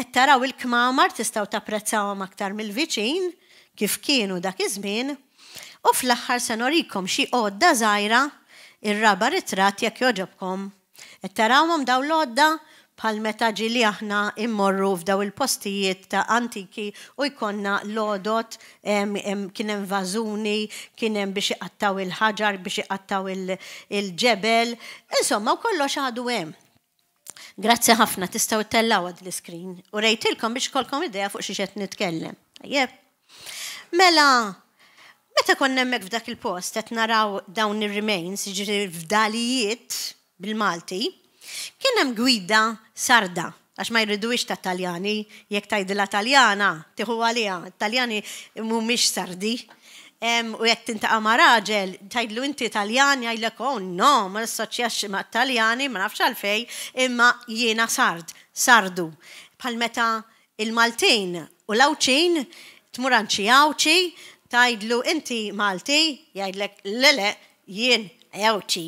ettaraw taraw il-kmamar tistgħu tapprezzawhom aktar mill-viċin kif kienu dak iż-żmien u fl-aħħar se norikom xi għodda żgħira ir-raba ritratt jekk joġobkom. Qed tarawhom dawn l-għodda bħal meta ġili aħna immorru f'daw il-postijiet ta' antiki u jkonna lodot kienem vazuni, kienem biex iqattaw il-ħaġar, biex iqattaw il-ġebel, insomma u kollox għadu hemm. Grazzi ħafna, tistaw tellaw għad l-screen. U rejtilkom biex kolkom id-deja fuq xiexet nitkellem. Jep. Mela, meta konna mek f'dak il-post, għet naraw dawn il-remains, ġiri f'dalijiet bil-Malti, kienem gwida sarda għax ma jridux ta' taljani, jek la taljana, tiħu għalija, taljani mumiex sardi, u jekk tintaqa ma' raġel, tajdlu inti Taljan jgħidlek, oh no, ma nissoċjax ma' Taljani, ma nafx għalfej, imma jiena sard, sardu. Palmeta meta il-Maltin u l-awċin, tmuranċi għawċi, tajdlu inti Malti, jgħidlek lele jien għawċi.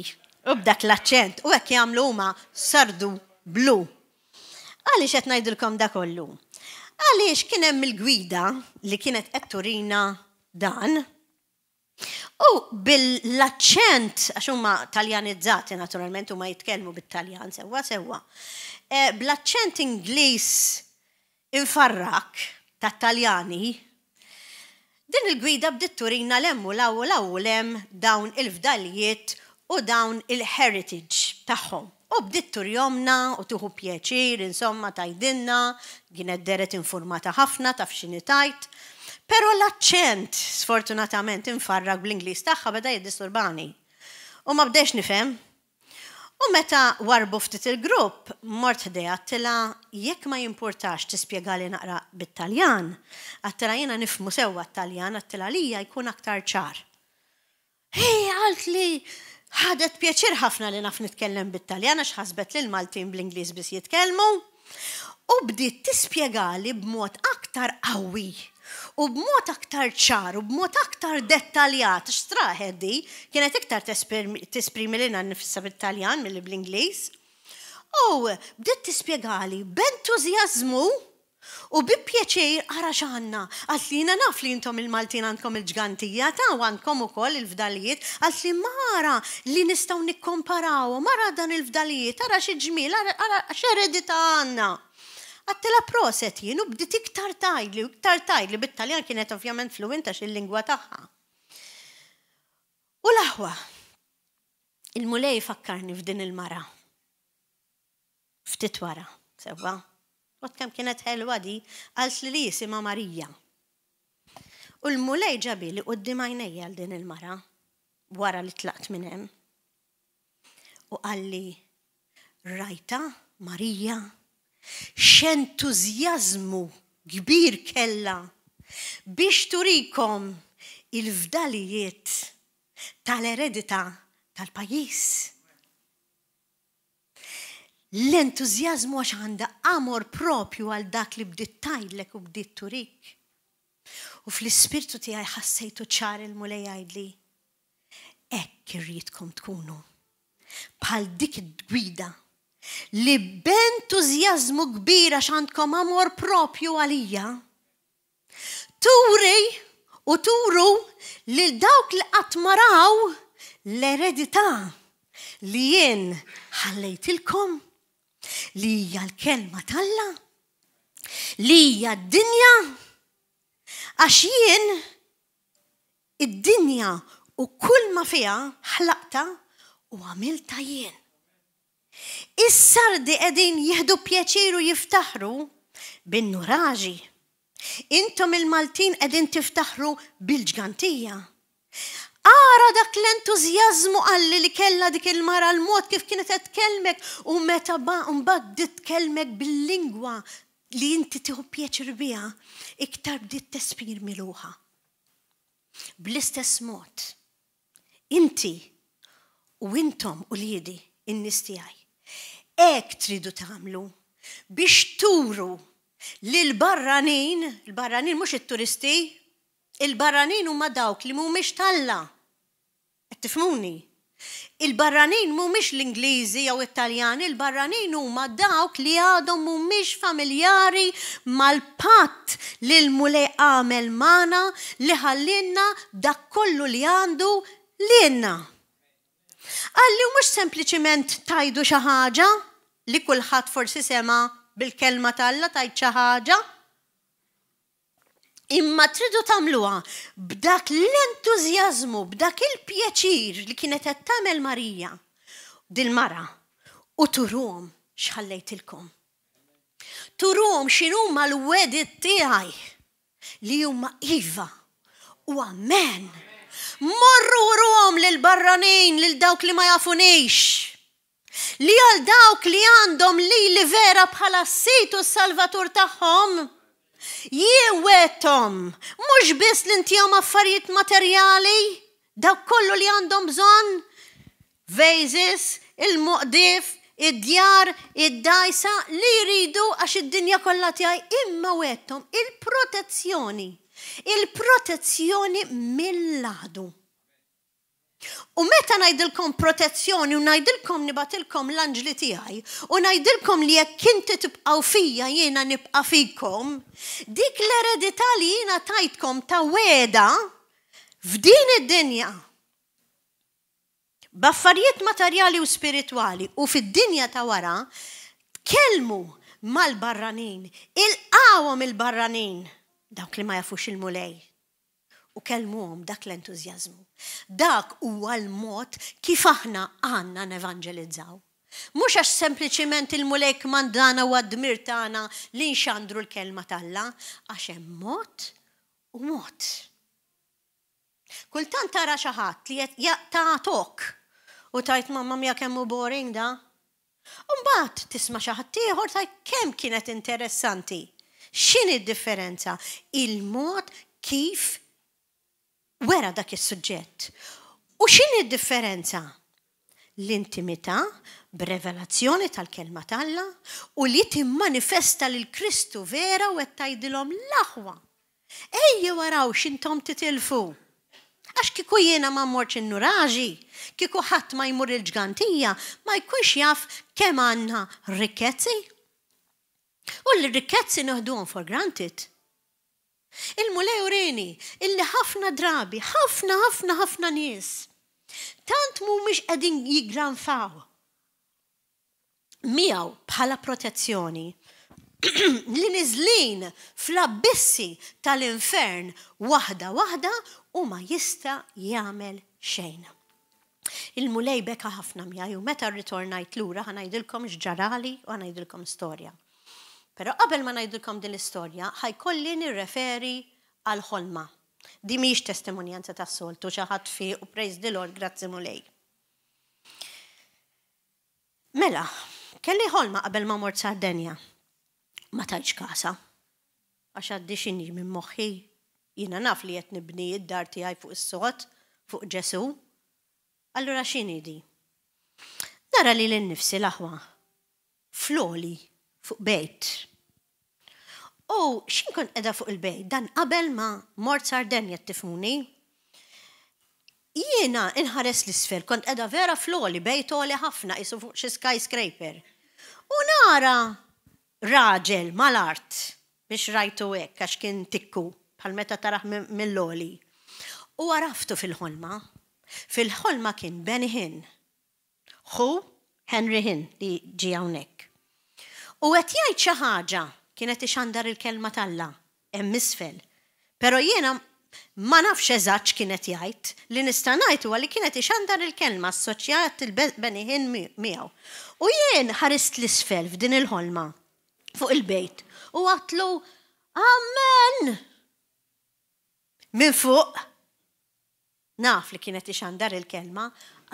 U b'dak l-accent, u għek jgħamlu ma sardu blu. Għalli qed ngħidilkom da kollu? Għaliex kien hemm il-gwida li kienet qed turina dan U bil-laċċent, għax huma taljanizzati naturalment u ma jitkellmu bit-Taljan sewa sewwa. E, Bl-aċċent Ingliż infarrak ta' Taljani, din il-gwida bdiet turina lemmu law law lem dawn il-fdaljiet u dawn il-heritage tagħhom. U bditt turjomna u tuħu pjeċir, insomma, tajdinna, għinedderet deret informata ħafna, taf xini tajt. Pero l-accent, sfortunatament, infarrag bl-Inglis tagħha beda jiddisturbani. U ma bdex nifhem. U meta warbu ftit il-grupp, mort ħdej tila jekk ma jimportax tispjega li naqra bit-Taljan, għattila jena nifmu sewwa t-Taljan, għattila lija jkun aktar ċar. Hej, għalt li ħadet pjaċir ħafna li naf nitkellem bit-Taljan x'ħasbet li l-Maltin bl-Inglis bis jitkellmu. U bdiet tispjega b'mod aktar qawwi U b'mod aktar ċar, u b'mod aktar dettaljat, xtraħed kienet iktar tesprimi li nifissa bit-Taljan mill bl-Inglis. U bdiet tispjegali b'entużjażmu u bi pjaċir għara ċanna, għaslina naf li jintom il-Maltin għandkom il-ġgantija, ta' għandkom u koll il-fdalijiet, għasli mara li nistaw nikkomparaw, mara dan il-fdalijiet, għara xieġmil, għara xeredita għanna. Għattela proset jienu u bdiet iktar tajli, iktar tajli, bit-taljan kienet ovvjament fluwintax il lingwa tagħha. U laħwa, il-mulej fakkarni f'din il-mara. Ftit wara, sewa. Wat kam kienet ħelwa di, għalt li jisima Marija. U l-mulej ġabi li qoddim għajnejja għal din il-mara, wara li tlaqt minn hemm. U għalli, rajta Marija, x'entużjażmu kbir kella biex turikom il-fdalijiet tal-eredita tal-pajis. L-entużjażmu għax għanda amor propju għal dak li bdiet tajlek u bdiet turik. U fl-ispirtu tiegħi ħassejtu ċar il-mulej għajdli. Ekk irridkom tkunu. Bħal dik id-gwida li b'entużjażmu kbira x'għandkom amor propju għalija. Turi u turu li dawk li qatmaraw l-eredità li jien ħallejtilkom li hija l-kelma talla li hija d-dinja għax jien id-dinja u kull ma fija ħlaqta u għamilta jien. Is-sardi qegħdin jieħdu pjaċiru jiftaħru bin-nuraġi. Intom il-Maltin qegħdin tiftaħru bil-ġgantija. Ara dak l-entużjażmu għalli li kella dik il-mara l-mod kif kienet qed tkellmek u meta mbagħad titkelmek bil-lingwa li inti tieħu pjaċir biha iktar bdiet tespir miluħa. Bl-istess mod, inti u intom u liedi in nistijaj Ek tridu tagħmlu biex turu lil barranin, il-barranin mhux it-turisti, il-barranin huma dawk li mhumiex talla. tifmuni. Il-barranin mhumiex l-Ingliżi jew Italjani, il-barranin huma dawk li għadhom mhumiex familjari mal-patt li l-mule għamel mana li ħallinna dak kollu li għandu l-inna. Għalli mux sempliciment tajdu xaħġa li kullħat forsi sema bil-kelma talla tajt xaħġa. Imma tridu tamluwa b'dak l-entużjażmu, b'dak il-pjaċir li kienet qed tagħmel Marija dil-mara u turum xħallejtilkom. Turum x'inhuma l-wedit tiegħi li huma iva u amen. Morru ruhom lil barranin lil dawk li ma jafunix. Li għal dawk li għandhom li li vera bħala situ salvatur tagħhom. Jiewetom, mhux biss l għom affarijiet materjali, dawk kollu li għandhom bżonn. Vejzis, il-muqdif, id-djar, id-dajsa li jridu għax id-dinja kollha tiegħi imma wettom il-protezzjoni il-protezzjoni mill-ladu. U meta najdilkom protezzjoni u najdilkom nibatilkom l-anġli tijaj u najdilkom li jekk inti tibqaw fija jiena nibqa fikom, dik l-eredità li jiena tajtkom ta' weda f'din id-dinja. Baffarijiet materjali u spirituali u fid-dinja ta' wara, kelmu mal-barranin, il-qawom il-barranin. il qawom il barranin il il barranin dawk li ma jafux il-mulej u kelmuhom dak l-entużjażmu. Dak huwa l-mod kif aħna għandna nevanġelizzaw. Mhux għax sempliciment il mulej mandana u għadmir tagħna li nxandru l-kelma talla, għax hemm mod u mod. Kultant tara xi ħadd li tagħtok u tajt mamma mija kemm hu boring da. Umbagħad tisma' xi ħadd ieħor tajt kemm kienet interessanti. X'in id-differenza? Il-mod kif wera dak is-suġġett. U x'in id-differenza? L-intimità brevelazzjoni tal-kelma talla u li timmanifesta l Kristu vera u qed l-aħwa. Ejja waraw x'intom titilfu. Għax kiku jena ma morċ nuraġi kiku ħadd ma jmur il-ġgantija, ma jkunx jaf kemm għandna rikkezzi U l-rikkezzi noħduhom for granted. Il-mulej ureni, illi ħafna drabi, ħafna ħafna ħafna nies. Tant mhumiex qegħdin jigranfaw. Mijaw bħala protezzjoni li niżlin fl-abbissi tal-infern waħda wahda u ma jista' jagħmel xejn. Il-mulej beka ħafna mija u meta rritornajt lura ħanajdilkom xġarali u ħanajdilkom storja. Pero qabel ma najdilkom din l-istorja, ħajkolli nirreferi għal-ħolma. Di miex testimonjanza ta' soltu ċaħat fi u di l-or grazzi mulej. Mela, kelli ħolma qabel ma mort Sardenja. Ma tajġ kasa. Għax għaddi xinni minn moħħi. Jina naf li jett nibni id-dar tijaj fuq is-sot, fuq ġesu. Allura xini di? Nara li l-nifsi laħwa. Floli fuq bejt. U kon edha fuq il-bejt, dan qabel ma mort sarden jattifuni, Jiena inħares l-isfel, kont edha vera floli, bejt li ħafna, jisu fuq xi skyscraper. U nara raġel mal-art biex rajtu hekk għax kien tikku bħal meta taraħ mill-loli. U għaraftu fil-ħolma. Fil-ħolma kien Benny Hinn. Hu Henry Hinn li ġi hawnhekk. U qed jgħid xi ħaġa kienet ixandar il-kelma talla hemm isfel. Però jiena ma nafx eżatt kienet jgħid li nista' għalli li kienet ixandar il-kelma assoċjat il-beniħin miegħu. U jien ħarist l-isfel f'din il-ħolma fuq il-bejt u għatlu Amen! Min fuq naf li kienet ixandar il-kelma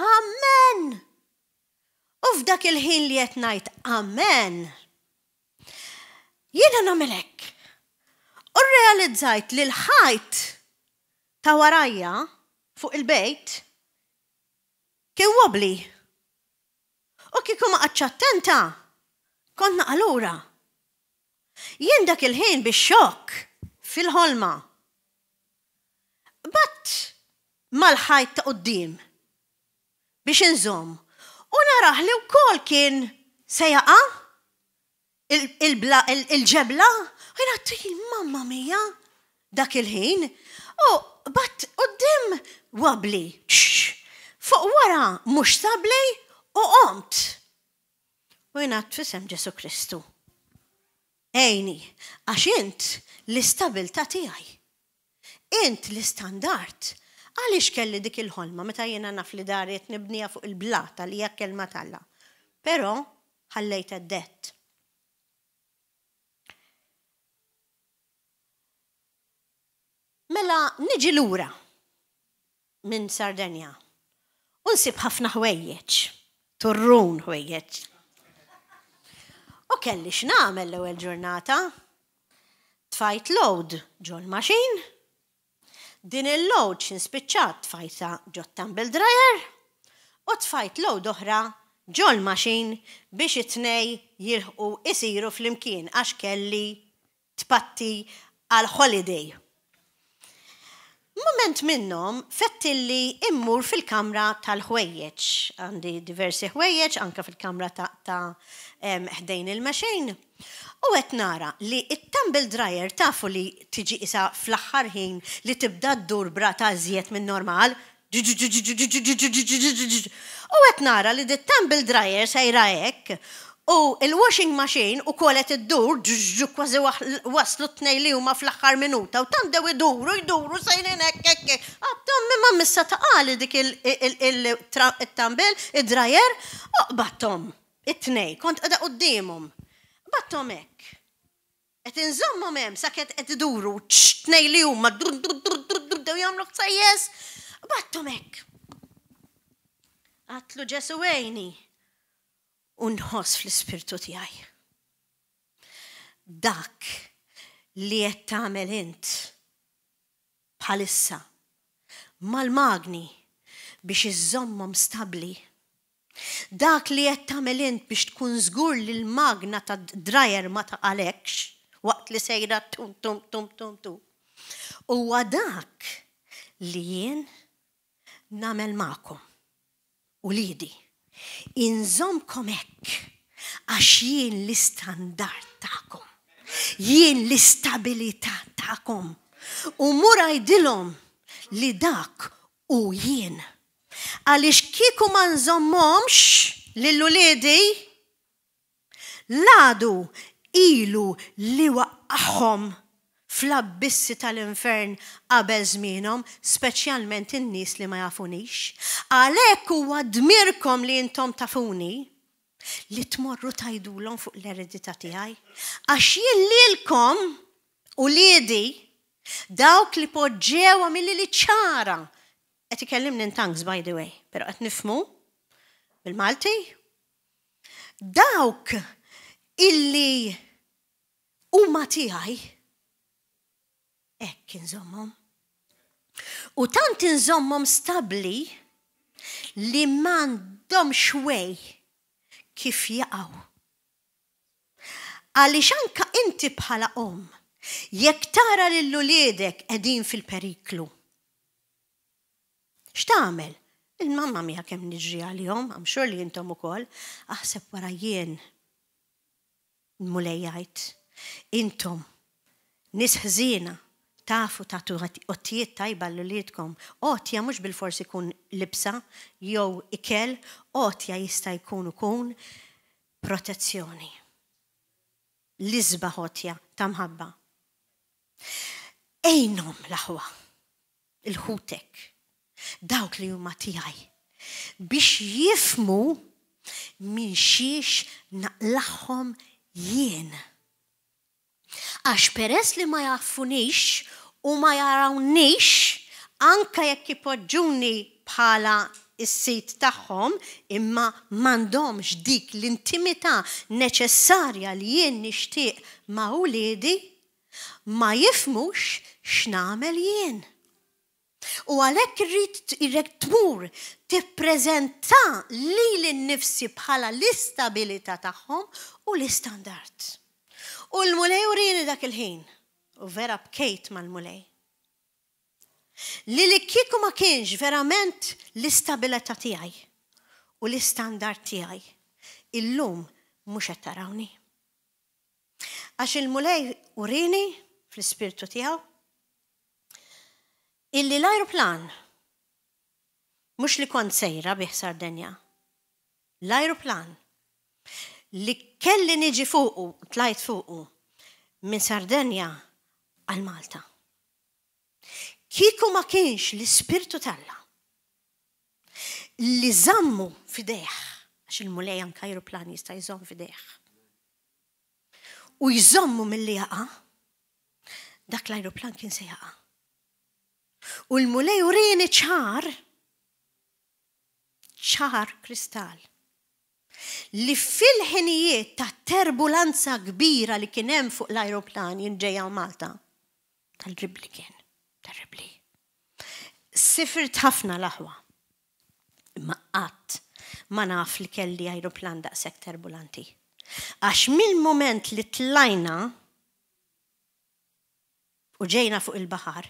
Amen! U f'dak il-ħin li qed ngħid Amen! Jiena namelek. U realizzajt li l-ħajt ta' warajja fuq il-bejt kien wobli. U kieku ma attenta konna għalura. Jien dak il-ħin bi xok fil-ħolma. Bat mal-ħajt ta' uddim biex nżom. U naraħ li wkoll kien sejaqa' il-ġebla, għajna t mamma mija, dak il-ħin, u oh, bat u dim wabli, fuq wara mux sabli u omt. U jina t-fisem Ġesu Kristu. Ejni, għax int l-istabilta tijaj. Int l-istandart għalix kelli dik il-ħolma, meta jena naf li dariet nibnija fuq il-blata li jakkel matalla. Pero, ħallejta d-dett. Mela niġi lura minn Sardenja. Unsib ħafna ħwejjeġ, turrun ħwejjeġ. U kelli x'namel l-ewwel ġurnata? Tfajt load ġol maxin Din il-load x'inspiċċat tfajta ġot tumble dryer u tfajt load oħra ġol maxin biex it-tnej jilħu isiru fl-imkien għax kelli tpatti għal holiday. Komment minnom fettilli immur fil-kamra tal-ħwejjeċ. Għandi diversi ħwejjeċ, anka fil-kamra ta', ta ħdejn il-mexejn. U għet nara li it-tumble dryer tafu li tiġi isa fl-axħar ħin li tibda d-dur brata zjiet minn normal. U għet nara li d tumble dryer sejra ek U il-washing machine u kolet id-dur, kważi waslu t-nej li huma fl-axħar minuta, u tandew iduru, iduru, sajnin ekkekke. Għabtom ah, mimma missa għali dik il-tambel, id-drajer, uqbattom, oh, it-nej, kont għada d-dimum. Battom ek. Et inżommom hemm saket qed iduru, t li huma, dur, dur, dur, dur, dur, dew jagħmlu sajjes. Battom ek. Għatlu ġesu unħos fl-ispirtu tijaj. Dak li qed tagħmel int bħalissa mal-magni biex iżommhom stabbli. Dak li qed tagħmel int biex tkun żgur li l-magna ta' drajer ma ta għalekx waqt li sejra tum tum tum tum tum. Huwa dak li jien nagħmel magħkom u lidi. Inżom komek, għax jien l-istandard ta'kom, jien l-istabilità ta'kom. U mura jdilom li dak u jien. Għalix kiku ma nżommomx l-luledi, ladu ilu li waqqaħom fl-abbissi tal-infern qabel żmienhom, speċjalment in-nies li ma jafunix. Għalhekk huwa dmirkom li intom tafuni li tmorru tajdulhom fuq l-eredità tiegħi. Għax jien lilkom u liedi dawk li poġġewa milli li ċara. Qed ikellim tanks by the way, però qed nifmu bil-Malti. Dawk illi huma tiegħi Ekk nżommom. U tant nżommom stabli li mandom xwej kif jaqaw. Għalix anka inti bħala om, jekk tara l uliedek edin fil-periklu. X'tagħmel? Il-mamma mija kemm niġri għalihom, għam xor li jintom ukoll, aħseb wara jien. mulejajt, intom, nisħzina, tafu tatu ottijiet tajba l-ulietkom. Otja mux bil-forsi kun libsa, jew ikel, otja jista jkun u kun protezzjoni. Lizba otja tamħabba. Ejnum laħwa, il-ħutek, dawk li huma tijaj, biex jifmu minn xiex naqlaħħom jien. Għax peress li ma jaffunix u ma jarawnix, anka jekk ipoġġuni bħala is-sit tagħhom imma m'għandhomx dik l-intimità neċessarja li jien nixtieq ma' wliedi, ma jifmux x'namel jien. U għalhekk rrit irrek tmur tippreżenta li l-nifsi bħala l istabilita tagħhom u l-istandard. U l-mulej u rini dak il-ħin. U vera bkejt mal-mulej. Li li kiku ma kienx verament l-istabilita tijaj u l-istandard tijaj. Illum mux tarawni. Għax il-mulej u rini fl-spirtu tijaw illi l-aeroplan mux li kont sejra biħsar denja. L-aeroplan li kelli niġi fuqu, tlajt fuqu, minn Sardenja għal Malta. Kiku ma kienx l-spirtu talla li zammu fideħ, għax il-mulej anka plan jista' jżomm fideħ. U jżommu mill-li jaqa, dak l-aeroplan kien se jaqa. U l-mulej urini ċar, ċar kristall li fil-ħinijiet ta' terbulanza kbira li kien hemm fuq l-ajroplan jinġeja Malta. tal ribli kien, tal Sifir Sifirt ħafna laħwa. Imma qatt ma naf li kelli ajroplan daqshekk terbulanti. Għax mill-moment li tlajna u ġejna fuq il-bahar,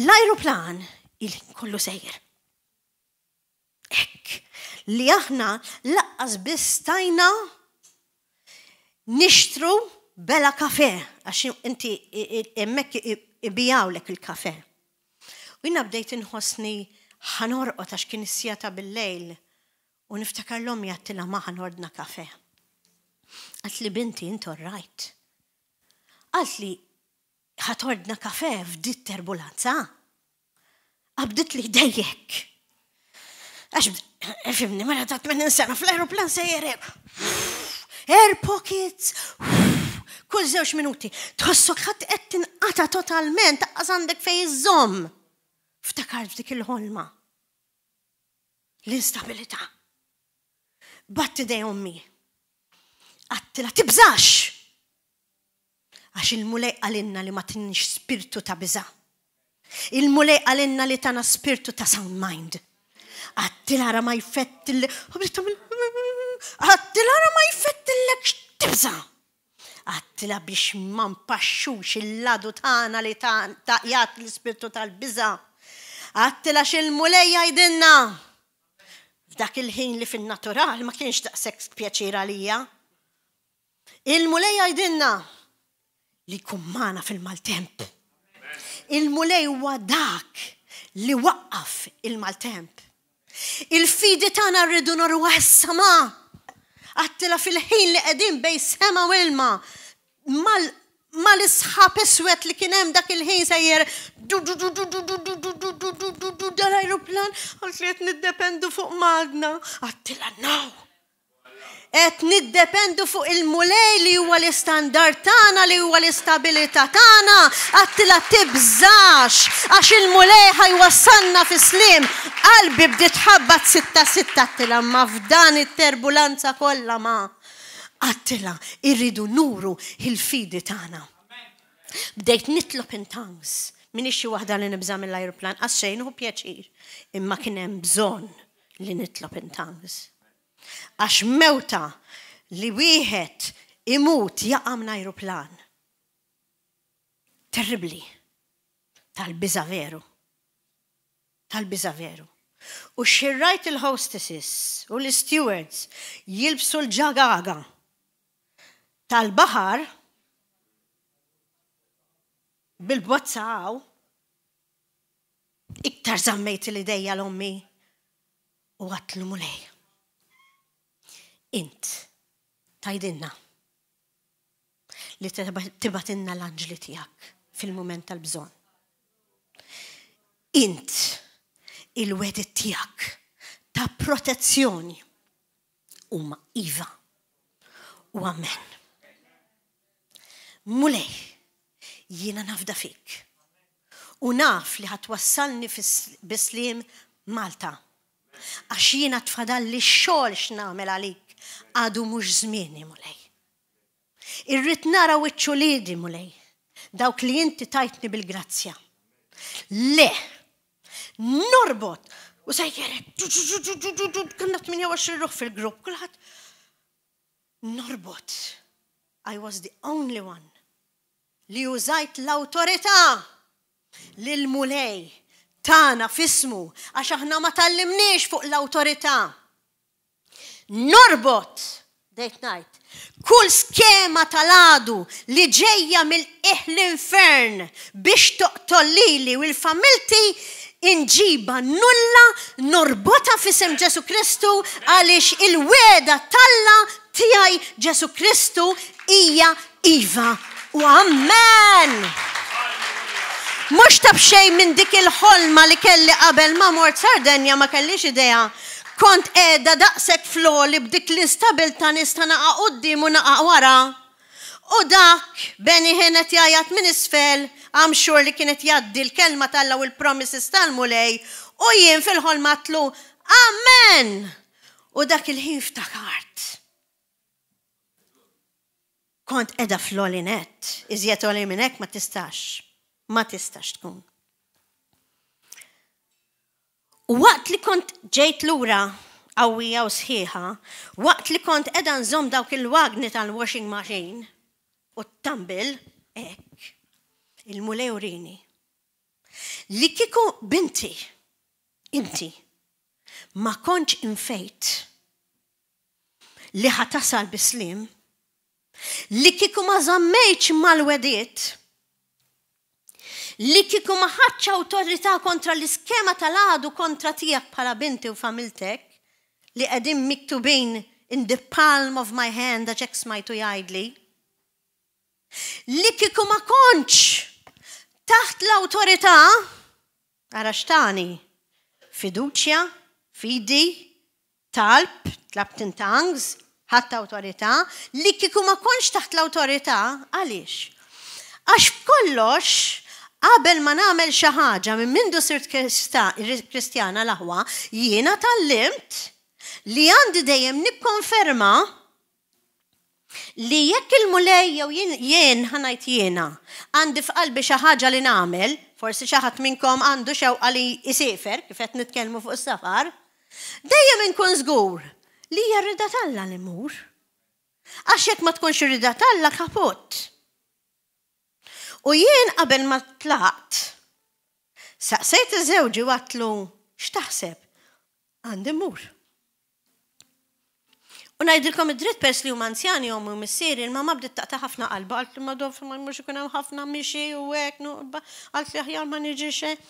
l-ajroplan il kollu sejjer. Ekk, li aħna laqqas bistajna nixtru bela kafe, għax inti emmek ibijawlek il-kafe. U jina bdejt inħosni ħanorqo għax kien is bil-lejl u niftakar l-om jattila maħan ordna kafe. Għat li binti inti rajt. Għat li ħatordna kafe f'dit terbulanza. Għabdit li dejjek Għax, fimni, mela ta' 80 sena fl-aeroplan sejjer air pockets, kull żewġ minuti, tħossok ħadd qed tinqata totalment taqqas għandek fejn iżomm. Ftakart dik il-ħolma. l instabilita Batti dej ommi. Għattila tibżax. Għax il-mulej għalinna li ma tinix spirtu ta' biża. Il-mulej għalinna li tana spirtu ta' sound mind għattilara ma jfettil, għattilara ma jfettilek xtibza. Għattila biex man paxxux il-ladu tana li taqjat l-spirtu tal-biza. Għattila xil-mulej jidinna. F'dak il-ħin li fin-natural ma kienx daqsek pjaċira lija. Il-mulej jidinna li kummana fil-maltemp. Il-mulej huwa dak li waqqaf il-maltemp. Il-fidi tagħna rridu norru għas-sama. Għattila fil-ħin li qegħdin bej sema u ilma. Mal mal-isħab iswet li kien hemm dak il-ħin sejjer dal-ajruplan għalt li niddependu fuq magna. Għattila naw et niddependu fuq il-mulej li huwa l-istandard tagħna li huwa l-istabilità tagħna għatti tibżax għax il-mulej ħajwassalna fi slim qalbi bdiet ħabbat sitta sitta attila ma f'dan it-terbulanza kollha ma Għattila, irridu nuru il-fidi tagħna. Bdejt nitlob in tongues minni xi waħda li nibżam il ajruplan għax xejn hu pjaċir imma kien hemm bżonn li nitlob in tongues għax mewta li wieħed imut jaqam plan. Terribli. Tal-biza veru. Tal-biza veru. U xirrajt il-hostesses u l-stewards jilbsu l-ġagaga tal-bahar bil-bozza għaw iktar zammejt l-idejja l-ommi u għatlu mulej int tajdinna li tibatinna l-anġli tijak fil-moment tal-bżon. Int il-wedit tijak ta' protezzjoni u ma' iva u amen. Mulej, jina nafda fik. U naf li ħatwassalni bislim Malta. Għax jina tfadalli xol x'namel għalik għadu mux zmini mulej. Irrit nara wicċu lidi mulej, dawk li jinti tajtni bil-grazzja. Le, norbot, u sajjeret, kena 28 ruħ fil-grupp, kullħat, norbot, I was the only one li użajt l-autorita li l-mulej tana fismu, għax aħna ma tallimniex fuq l-autorita' norbot date night. Kull skema tal-għadu li ġejja mill-iħ l-infern biex toqtollili u l-familti inġiba nulla norbota fisem Ġesu Kristu għalix il-weda talla tijaj Ġesu Kristu ija Iva u Amen. Mux tabxej minn dik il-ħolma li kelli qabel ma mort Sardenja ma kellix ideja kont edha daqsek floli b'dik l-istabilta nista naqa qoddim u naqa wara. U dak beni ħenet jajat minn isfel, għam xur li kienet jaddi l-kelma tal-law il-promises tal-mulej, u jien fil-ħol matlu, Amen! U dak il-ħin ftakart. Kont edha net, iżjet u li minnek ma tistax, ma tistax tkun. Waqt li kont ġejt lura għawija u sħiħa, waqt li kont edan zom dawk il-wagni tal-washing machine u t-tambil, ek, il mulejurini Li kiku binti, inti, ma konċ infejt li ħatasal bislim, li kiku ma zammejċ mal-wedit, li kiku maħħaċ autorità kontra l-iskema tal-għadu kontra tijak bħala binti u familtek li għedim miktubin in the palm of my hand għaxek smajtu jajdli. Li kiku ma taħt l-autorità għaraxtani fiduċja, fidi, talb, tlabt tangs, ħatta autorità, li kiku ma taħt l-autorità, għaliex? Għax kollox qabel ma nagħmel xi ħaġa minn mindu sirt Kristjana l-aħwa, jiena tallimt li għandi dejjem nikkonferma li jekk il-mulej jew jien ħanajt jiena għandi f'qalbi xi ħaġa li nagħmel, forsi xi ħadd minnkom għandu xewqa li jsifer kif qed nitkellmu fuq is-safar, dejjem inkun żgur li hija rida talla li mur. Għax jekk ma tkunx rida talla kaput U jien qabel ma tlaqt, saqsejt iż-żewġi għatlu x'taħseb għandi mur. U najdilkom id-dritt pers li huma anzjani u missieri, ma ma bdiet taqta' ħafna qalba, għalt li madwar ma mhux ikun hemm ħafna mixi u hekk, għalt li aħjar ma niġi xejn.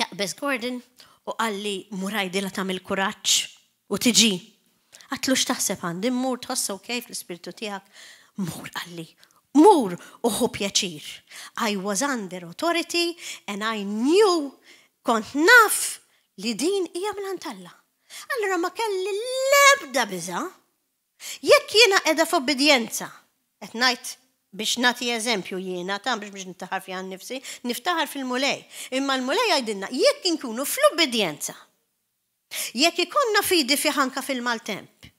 Jaqbeż Gordon u għalli murajdi la tagħmel kuraċ u tiġi. Għatlu x'taħseb għandi, mmur tħossu kif l-ispirtu tiegħek. Mur għalli, mur uħu pjaċir. I was under authority and I knew kont naf li din hija mlantalla. antalla Allora ma kelli l-ebda biza. Jekk jiena edha f'obbedjenza, qed ngħid biex nati eżempju jiena, tam biex biex niftaħar fi għan nifsi, niftaħar fil-mulej. Imma l-mulej għajdinna, jekk inkunu fl-obbedjenza, jekk ikonna fidi fiħanka fil-maltemp,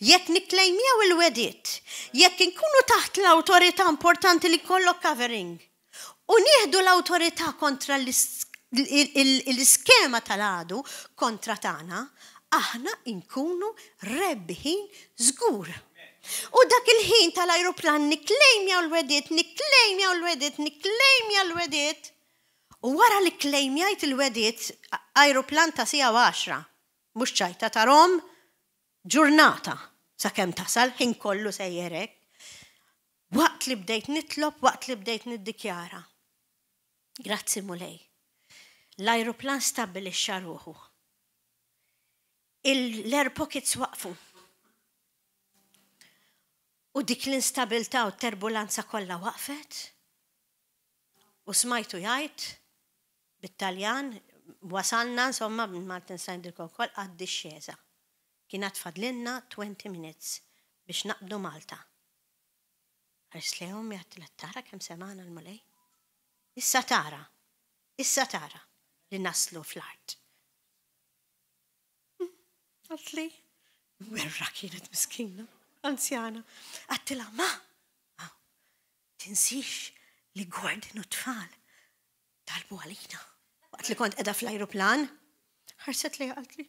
Jekk niklejmjaw il-wedit, jekk inkunu taħt l-autorità importanti li kollok covering, u nieħdu l-autorità kontra l-iskema tal-għadu kontra tagħna, aħna inkunu rebbiħin żgur. U dak il-ħin tal-ajruplan niklejmja l-wedit, niklejmja l-wedit, niklejmja l-wedit. U wara li klejmjajt il-wedit ajruplan ta' sija 10, mux ċajta ta' Rom, ġurnata sakemm tasal ħin kollu sejjerek. Waqt li bdejt nitlob, waqt li bdejt niddikjara. Grazzi mulej. L-ajruplan stabilixxa ruħu. L-air pockets waqfu. U dik l-instabilta u terbulanza kollha waqfet. U smajtu jgħid bit-Taljan, wasalna, somma, ma tinsajn dil-kol, għaddi xieza kienet fadlinna 20 minutes biex naqbdu Malta. Għarslejom jgħatlet tara kem semana l-mulej? Issa tara, issa tara li naslu fl-art. Hmm, għatli, werra kienet miskina, anzjana. Għattila ma, tinsix li għordin u tfal talbu għalina. Għatli kont edha fl-aeroplan, ħarset li għatli.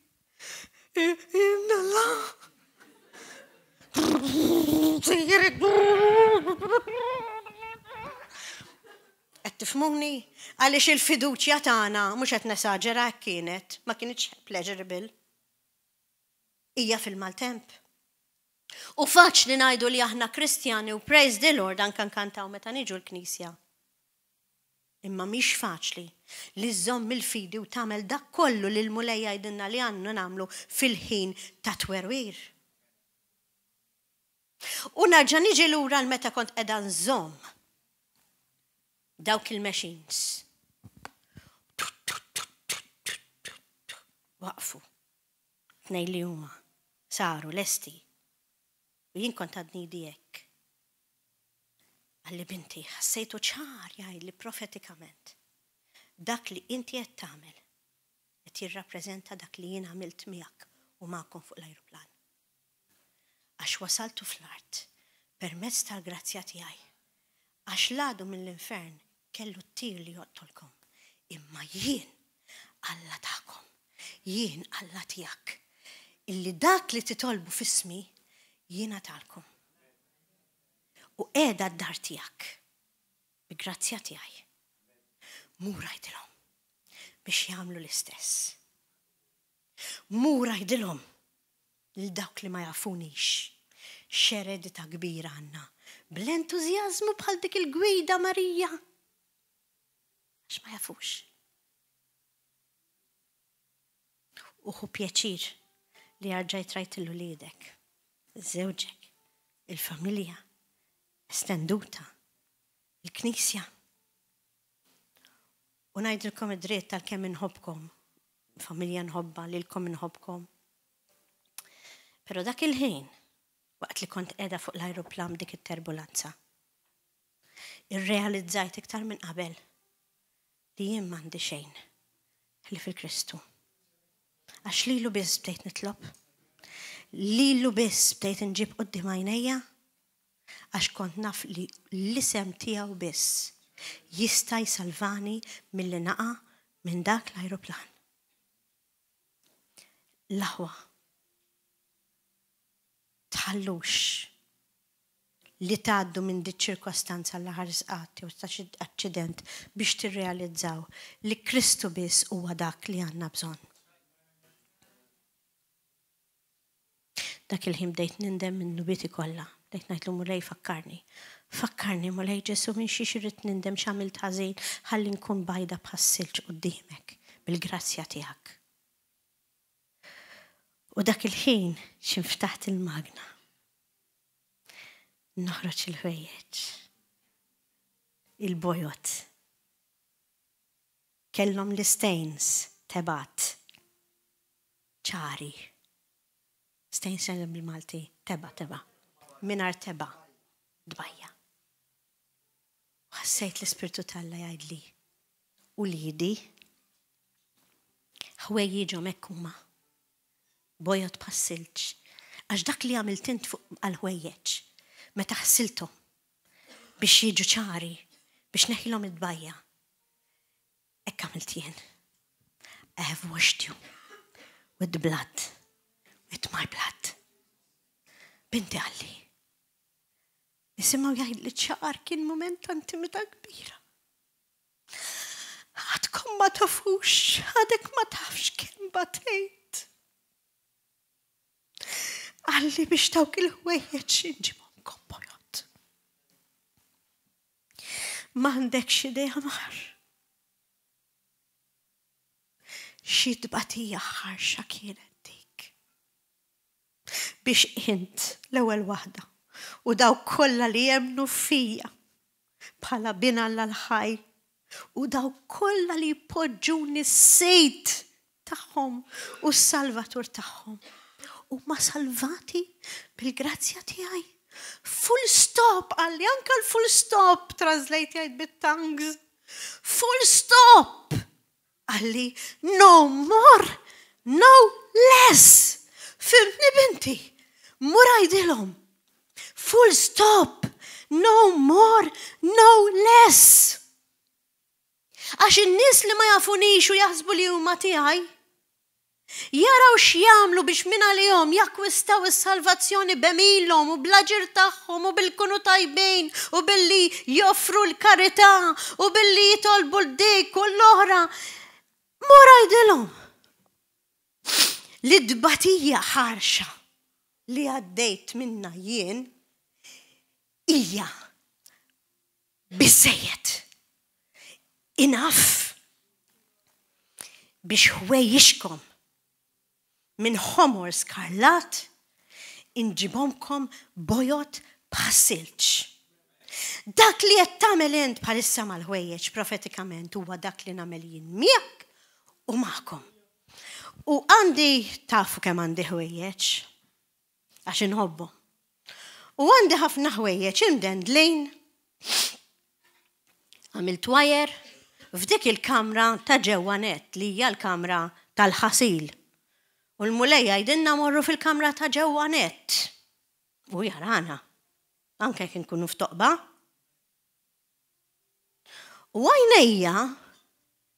Tifmuni, għalix il-fiduċja tagħna mhux qed nesaġera kienet, ma kienx pleasurable. Hija fil-maltemp. U faċli ngħidu li aħna Kristjani u praise the Lord anke nkantaw meta niġu l-Knisja imma miex faċli li żomm il-fidi u tagħmel dak kollu li l-mulejja jidinna li għannu namlu fil-ħin ta' twerwir. U narġa' niġi lura l-meta kont qiegħda nżomm dawk il-machines. Waqfu. Tnej li huma. Saru, lesti. U jien kont għadni dijek. Għalli binti, ħassejtu ċar jgħaj li profetikament dak li inti qed tagħmel qed jirrappreżenta dak li jien għamilt miegħek u magħkom fuq l-ajruplan. Għax wasaltu fl-art permezz tal-grazzja tiegħi. Għax ladu mill-infern kellu t-tir li jottolkom. Imma jien Alla taħkom. Jien Alla tijak. Illi dak li titolbu fismi jiena talkom u edha d-dar tijak. Bi-grazzja tijaj. Mura jdilom biex jamlu l-istess. Mura jdilom l-dawk li ma jafunix. xeredita ta' kbira għanna. Bl-entuzjazmu bħal dik il-gwida Marija. Għax ma jafux. Uħu pjeċir li għarġajt rajt l-ulidek, zewġek, il-familja stenduta, il-knisja. U najdilkom id-dritt tal-kem inħobkom, familja nħobba, lilkom inħobkom. Pero dak il-ħin, waqt li kont edha fuq l-aeroplan dik it-terbulanza, irrealizzajt iktar minn qabel li jien m'għandi xejn li fil-Kristu. Għax lilu biss bdejt nitlob, lilu biss bdejt nġib qoddim għajnejja, għax kont naf li l-isem tiegħu biss jistaj salvani mill-li naqa' minn dak l-ajruplan. Laħwa. Tħallux li tgħaddu minn dit ċirkostanza l aħar isqati u ta' aċċident biex tirrealizzaw li Kristu biss huwa dak li għandna bżonn. Dak il-ħim dejt nindem minn nubiti kollha l najtlu lej fakkarni. Fakkarni lej ġesu minn xie xirrit nindem xamil tażin ħalli nkun bajda passilġ u d-dimek bil-grazzja tijak. U dak il-ħin ftaħt il-magna. Noħroċ il-ħwejjeġ. Il-bojot. Kellom l stains tebat. ċari. Stejns bil-Malti teba teba minar teba dbajja. Ħassejt l-Ispirtu talla jgħidli u lidi ħwej jiġu mekkuma bojot passilċ għax dak li għamil tint fuq għal ħwejjeġ meta ħassiltom biex jiġu ċari biex neħilom id dbajja Ekk għamil tijen I have washed you with blood, with my blood. Binti għalli. Nisimaw jgħid li ċaqar kien moment ta' intimità kbira. Għadkom ma tafux, għadek ma tafx kien batejt. Għalli biex dawk il-ħwejjeġ inġibhom kompojot. M'għandek xi dejja mar. Xi tbatija ħarxa kienet dik. Biex int l-ewwel waħda u daw kolla li jemnu fija bħala bina l-ħaj u daw kolla li jpoġġuni sejt tagħhom u salvatur tagħhom. U ma salvati bil-grazzja tiegħi. Full stop, għalli anka l-full stop, translate jajt bit-tangs. Full stop! Għalli, no more, no less! Fimni binti, mur Full stop. No more, no less. Għax in-nies li ma jafunix u jahzbu li huma tiegħi. Jaraw x'jamlu biex li għalihom jakkwistaw is-salvazzjoni bemilhom u blaġir tagħhom u bil-kunu tajbejn u billi joffru l-karità u billi jitolbu l-dik u l-oħra. Mora jdilhom. L-idbatija ħarxa li għaddejt minna jien hija bizzejiet. Enough biex ħwejjixkom minn ħomor skarlat inġibomkom bojot pasilċ. Dak li qed tagħmel int bħalissa mal-ħwejjeġ profetikament huwa dak li nagħmel jien miegħek u magħkom. U għandi tafu kemm għandi ħwejjeġ għax inħobbhom. U għandi ħafna ħwejjeġ imdend lejn. Għamilt wajer f'dik il-kamra ta' ġewwa net li hija l-kamra tal-ħasil. U l-mulejja jdinna morru fil-kamra ta' ġewwa net. U jarana, anke kien kunu f'toqba. U għajnejja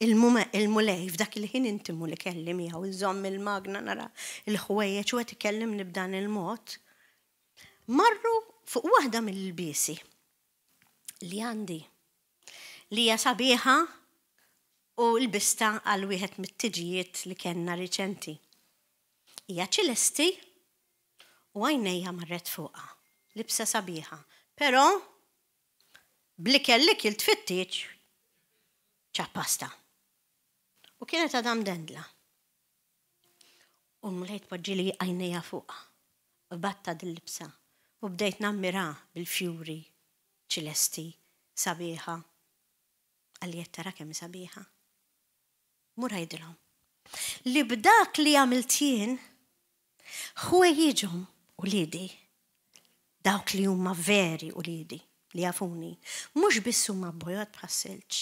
il-mulej f'dak il-ħin intimu li kellim jgħu, iżomm il-magna nara il-ħwejjeċ u għet kellim nibdan il-mod marru fuq waħda mill-bisi li għandi li jasabieħa sabiħa u l-bista għal wieħed mit-tiġijiet li kellna riċenti. Hija ċilesti u għajnejja marret fuqha, libsa sabiħa. Però blikellik il-tfittiċ ċappasta. U kienet għadam dendla. U mlejt poġġili għajnejja fuqa. Batta dil-libsa u bdejt nammira bil-fjuri ċilesti sabiħa. għal tara kemm sabiħa. Mura jidilom. Li b'dak li għamilt jien, ħwejjiġhom u lidi dawk li huma veri u lidi li jafuni. Mhux biss huma bojot bħassilġ,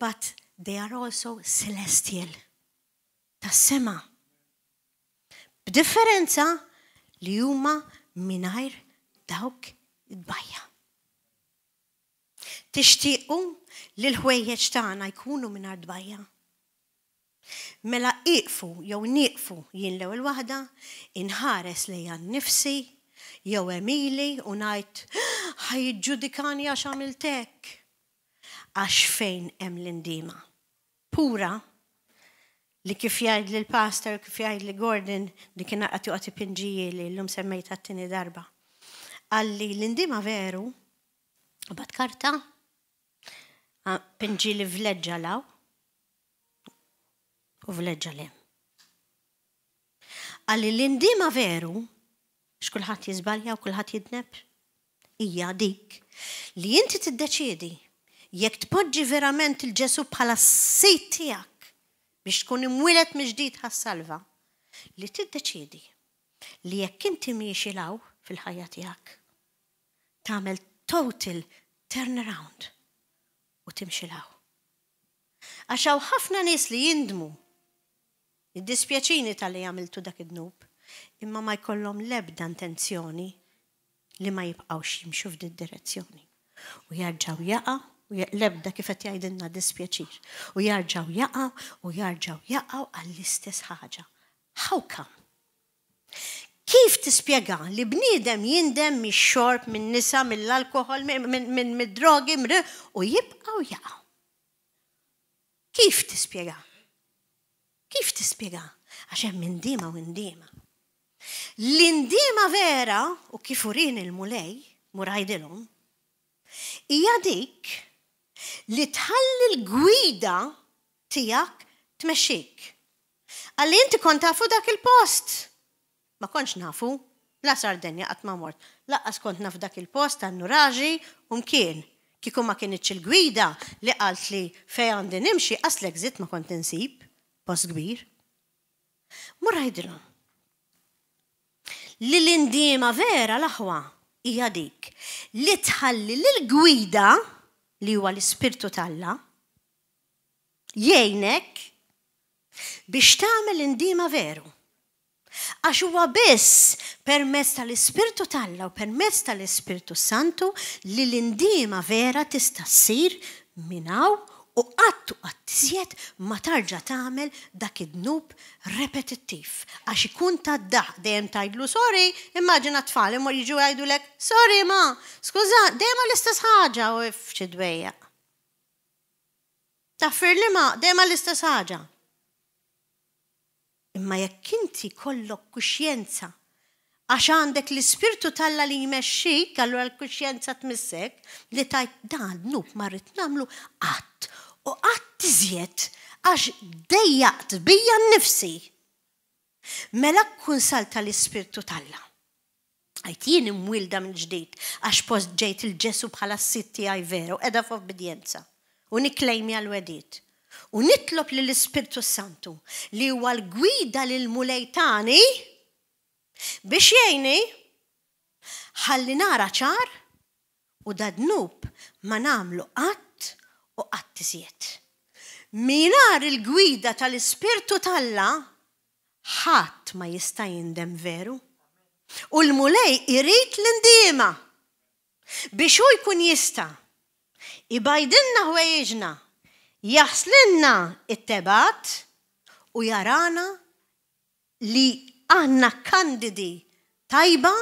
but they are also celestial. Tas-sema. B'differenza li huma minajr dawk id-bajja. Tishtiqu li l-ħwejjeġ tagħna jkunu mingħajr dbajja. Mela iqfu jew nieqfu jien lew il waħda inħares lejja nnifsi jew emili u ngħid ħajġudikani għax għamiltek. Għax fejn hemm l-indima. Pura li kif jgħid li l-pastor, kif jgħid li Gordon, li kiena għati għati pinġiji li l-lum semmejt għattini darba. Għalli l-indima veru, bat karta, pinġi li vleġġa law, u vleġġa li. Għalli l-indima veru, xkullħat jizbalja u kullħat jidneb, ija dik, li jinti jek jekk tpoġġi verament il-ġesu bħala s sejt tijak biex tkun imwilet miġdid ħas-salva li deċidi li jekk inti miexi law fil-ħajja tiegħek tagħmel total turnaround u timxi law. Għax ħafna nies li jindmu id-dispjaċini tal-li għamiltu dak id-nub imma ma jkollhom lebda intenzjoni li ma jibqgħux jimxu f'din direzzjoni u jarġaw jaqa' u lebda qed jgħidilna dispjaċir. U jarġaw jaqgħu u jarġaw jaqgħu għall-istess ħaġa. How come? Kif tispjega li bniedem jindem mix-xorb minn nisa, mill-alkohol, minn mid-drogi, u jibqgħu jaqgħu. Kif tispjega? Kif tispjega? għax minn dima u indima. l indiema vera, u kifurin il-mulej, murajdilom, hija dik li tħalli l-gwida tijak tmexxik. Għalli inti kont tafu dak il-post. Ma konx nafu, la Sardenja għat ma mort. Laqqas kont naf dak il-post għannu raġi umkien. Kiku ma kienieċ il-gwida li għalt li fej għandi nimxi għaslek zit ma kont nsib, post kbir. Murra jidilom. Li l-indima vera laħwa hija dik li tħalli l-gwida li huwa l-Ispirtu talla, jgħinek biex tagħmel indima veru. Għax huwa biss permezz tal-Ispirtu talla u permezz tal-Ispirtu Santu li l-indima vera tista' ssir minn hawn u għattu għattizjet ma tarġa tagħmel dak id-nub repetittiv. Għax ikun ta' daħ dejjem tajdlu sorry, immaġina tfal imur jiġu għajdu lek sorry ma, skuża, dejem l-istess ħaġa u f'ċidwejja. Taffir li ma, dejem l-istess ħaġa. Imma jekk inti kollok kuxjenza għax għandek l-ispirtu talla li jmexxik, allura l-kuxjenza tmissek, li tajt dan nub marrit namlu għatt u għattiżiet għax dejjaqt bija nnifsi. Mela kun tal-ispirtu talla. Għajtien imwilda minn ġdijt, għax post ġejt il-ġesu bħala sitti għaj veru, edha f'obbedjenza. U niklejmi għal-wedit. U nitlob li l-Ispirtu Santu li huwa l-gwida l mulejtani biex jgħini ħalli nara ċar u dadnub ma namlu qatt u qattisiet. Minar il-gwida tal-Ispirtu talla, ħadd ma jista' jindem veru. U l-mulej irrit l-indima biex u jkun jista' ibajdinna ħwejġna, jaħslinna it-tebat u jarana li għanna kandidi tajba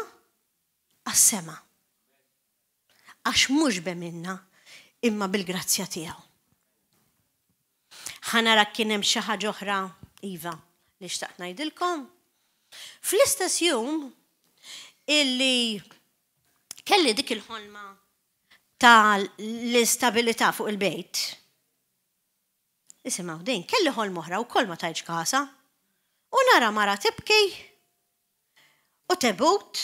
għas-sema. Għax mux minna imma bil-grazzja tiegħu. Ħanara kien hemm xi ħaġa oħra iva li xtaqt ngħidilkom. Fl-istess jum illi kelli dik il-ħolma ta' l-istabilità fuq il-bejt. Isimaw din, kelli ħolma oħra u kol ma tajġ kasa. U nara mara tibki u tebut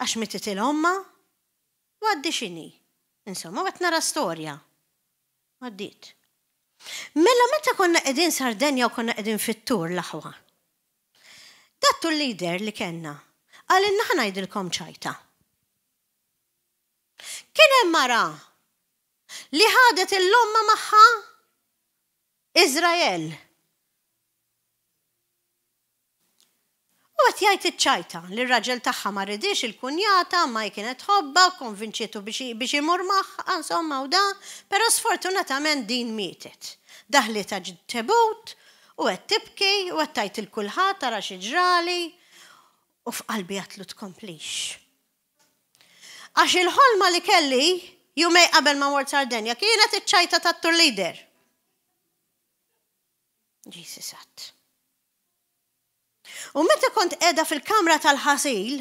għax mitit il-omma u għaddi xini. Insomma, għat nara storja. Għaddit. Mela meta konna edin Sardenja u konna edin fit-tur laħwa. Dattu l-lider li kena. Għalin naħna jidilkom ċajta. Kien hemm mara li ħadet il-lomma maħħa Izrael. Mbagħad iċċajta iċ-ċajta li r-raġel tagħha ma ridix il-kunjata ma kienet hobba, konvinċietu biex imur magħha, insomma u da, però sfortunatament din mietet. Daħli ta' tebut u għed tibki u għed tajt il-kulħadd tara xi ġrali u f'qalbi għatlu tkomplix. Għax il-ħolma li kelli jumej qabel ma mort Sardenja kienet iċċajta ċajta tat-tur leader. Jesus satt. U meta kont edha fil-kamra tal-ħasil,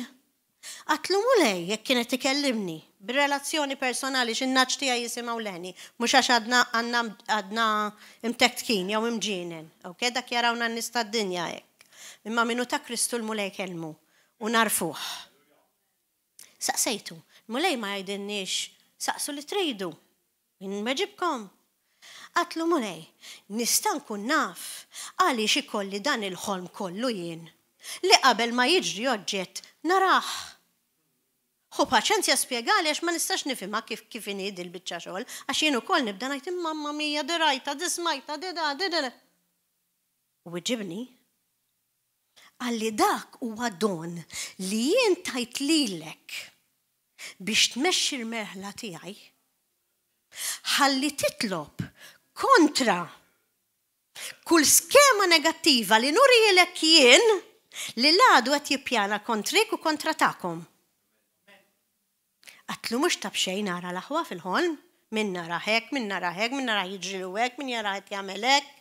għatlu mulej jek kienet tikellimni relazzjoni personali x'innaċ tiegħi jisimgħu leħni, mhux għax għadna imtekt kien jaw jew imġienen. Ok, dak jarawna nista' d-dinja hekk. Imma minu ta' Kristu l-mulej kelmu u narfuh. Saqsejtu, mulej ma jgħidinniex, saqsu li tridu. meġibkom, Għatlu munej, nista' nkun naf għaliex ikolli dan il-ħolm kollu jien. Li qabel ma jiġri oġġet, naraħ. U paċenzja spjegali għax ma nistax nifima kif kif inid il-bicċa xogħol, għax jien ukoll nibda ngħid mamma mija dirajta, dismajta, dida, dida. U ġibni għalli dak huwa don li jien tajt lilek biex tmexxi l-merħla tiegħi ħalli titlob kontra kull skema negattiva li nurijilek jien li l-għadu għet jipjana kontrik u kontra takom. Għatlu mux tabxej nara laħwa fil-ħolm, minn nara hek, minn nara hek, minn nara jġilu hek, minn nara għat jamelek.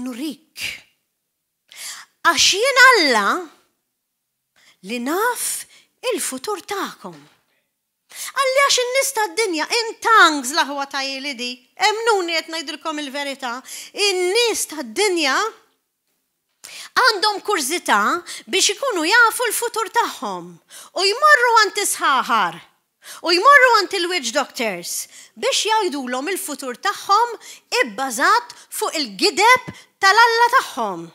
Nurik. Għax jien Alla li naf il-futur takom. Għalli għax nista d-dinja, intangs laħwa ta' jilidi, emnuni għet najdilkom il-verita, in nista d-dinja għandhom kurzita biex ikunu jafu l-futur tagħhom u jmorru għant isħaħar u jmorru għant il-witch doctors biex l-om il-futur tagħhom ibbażat fuq il-gideb tal-alla tagħhom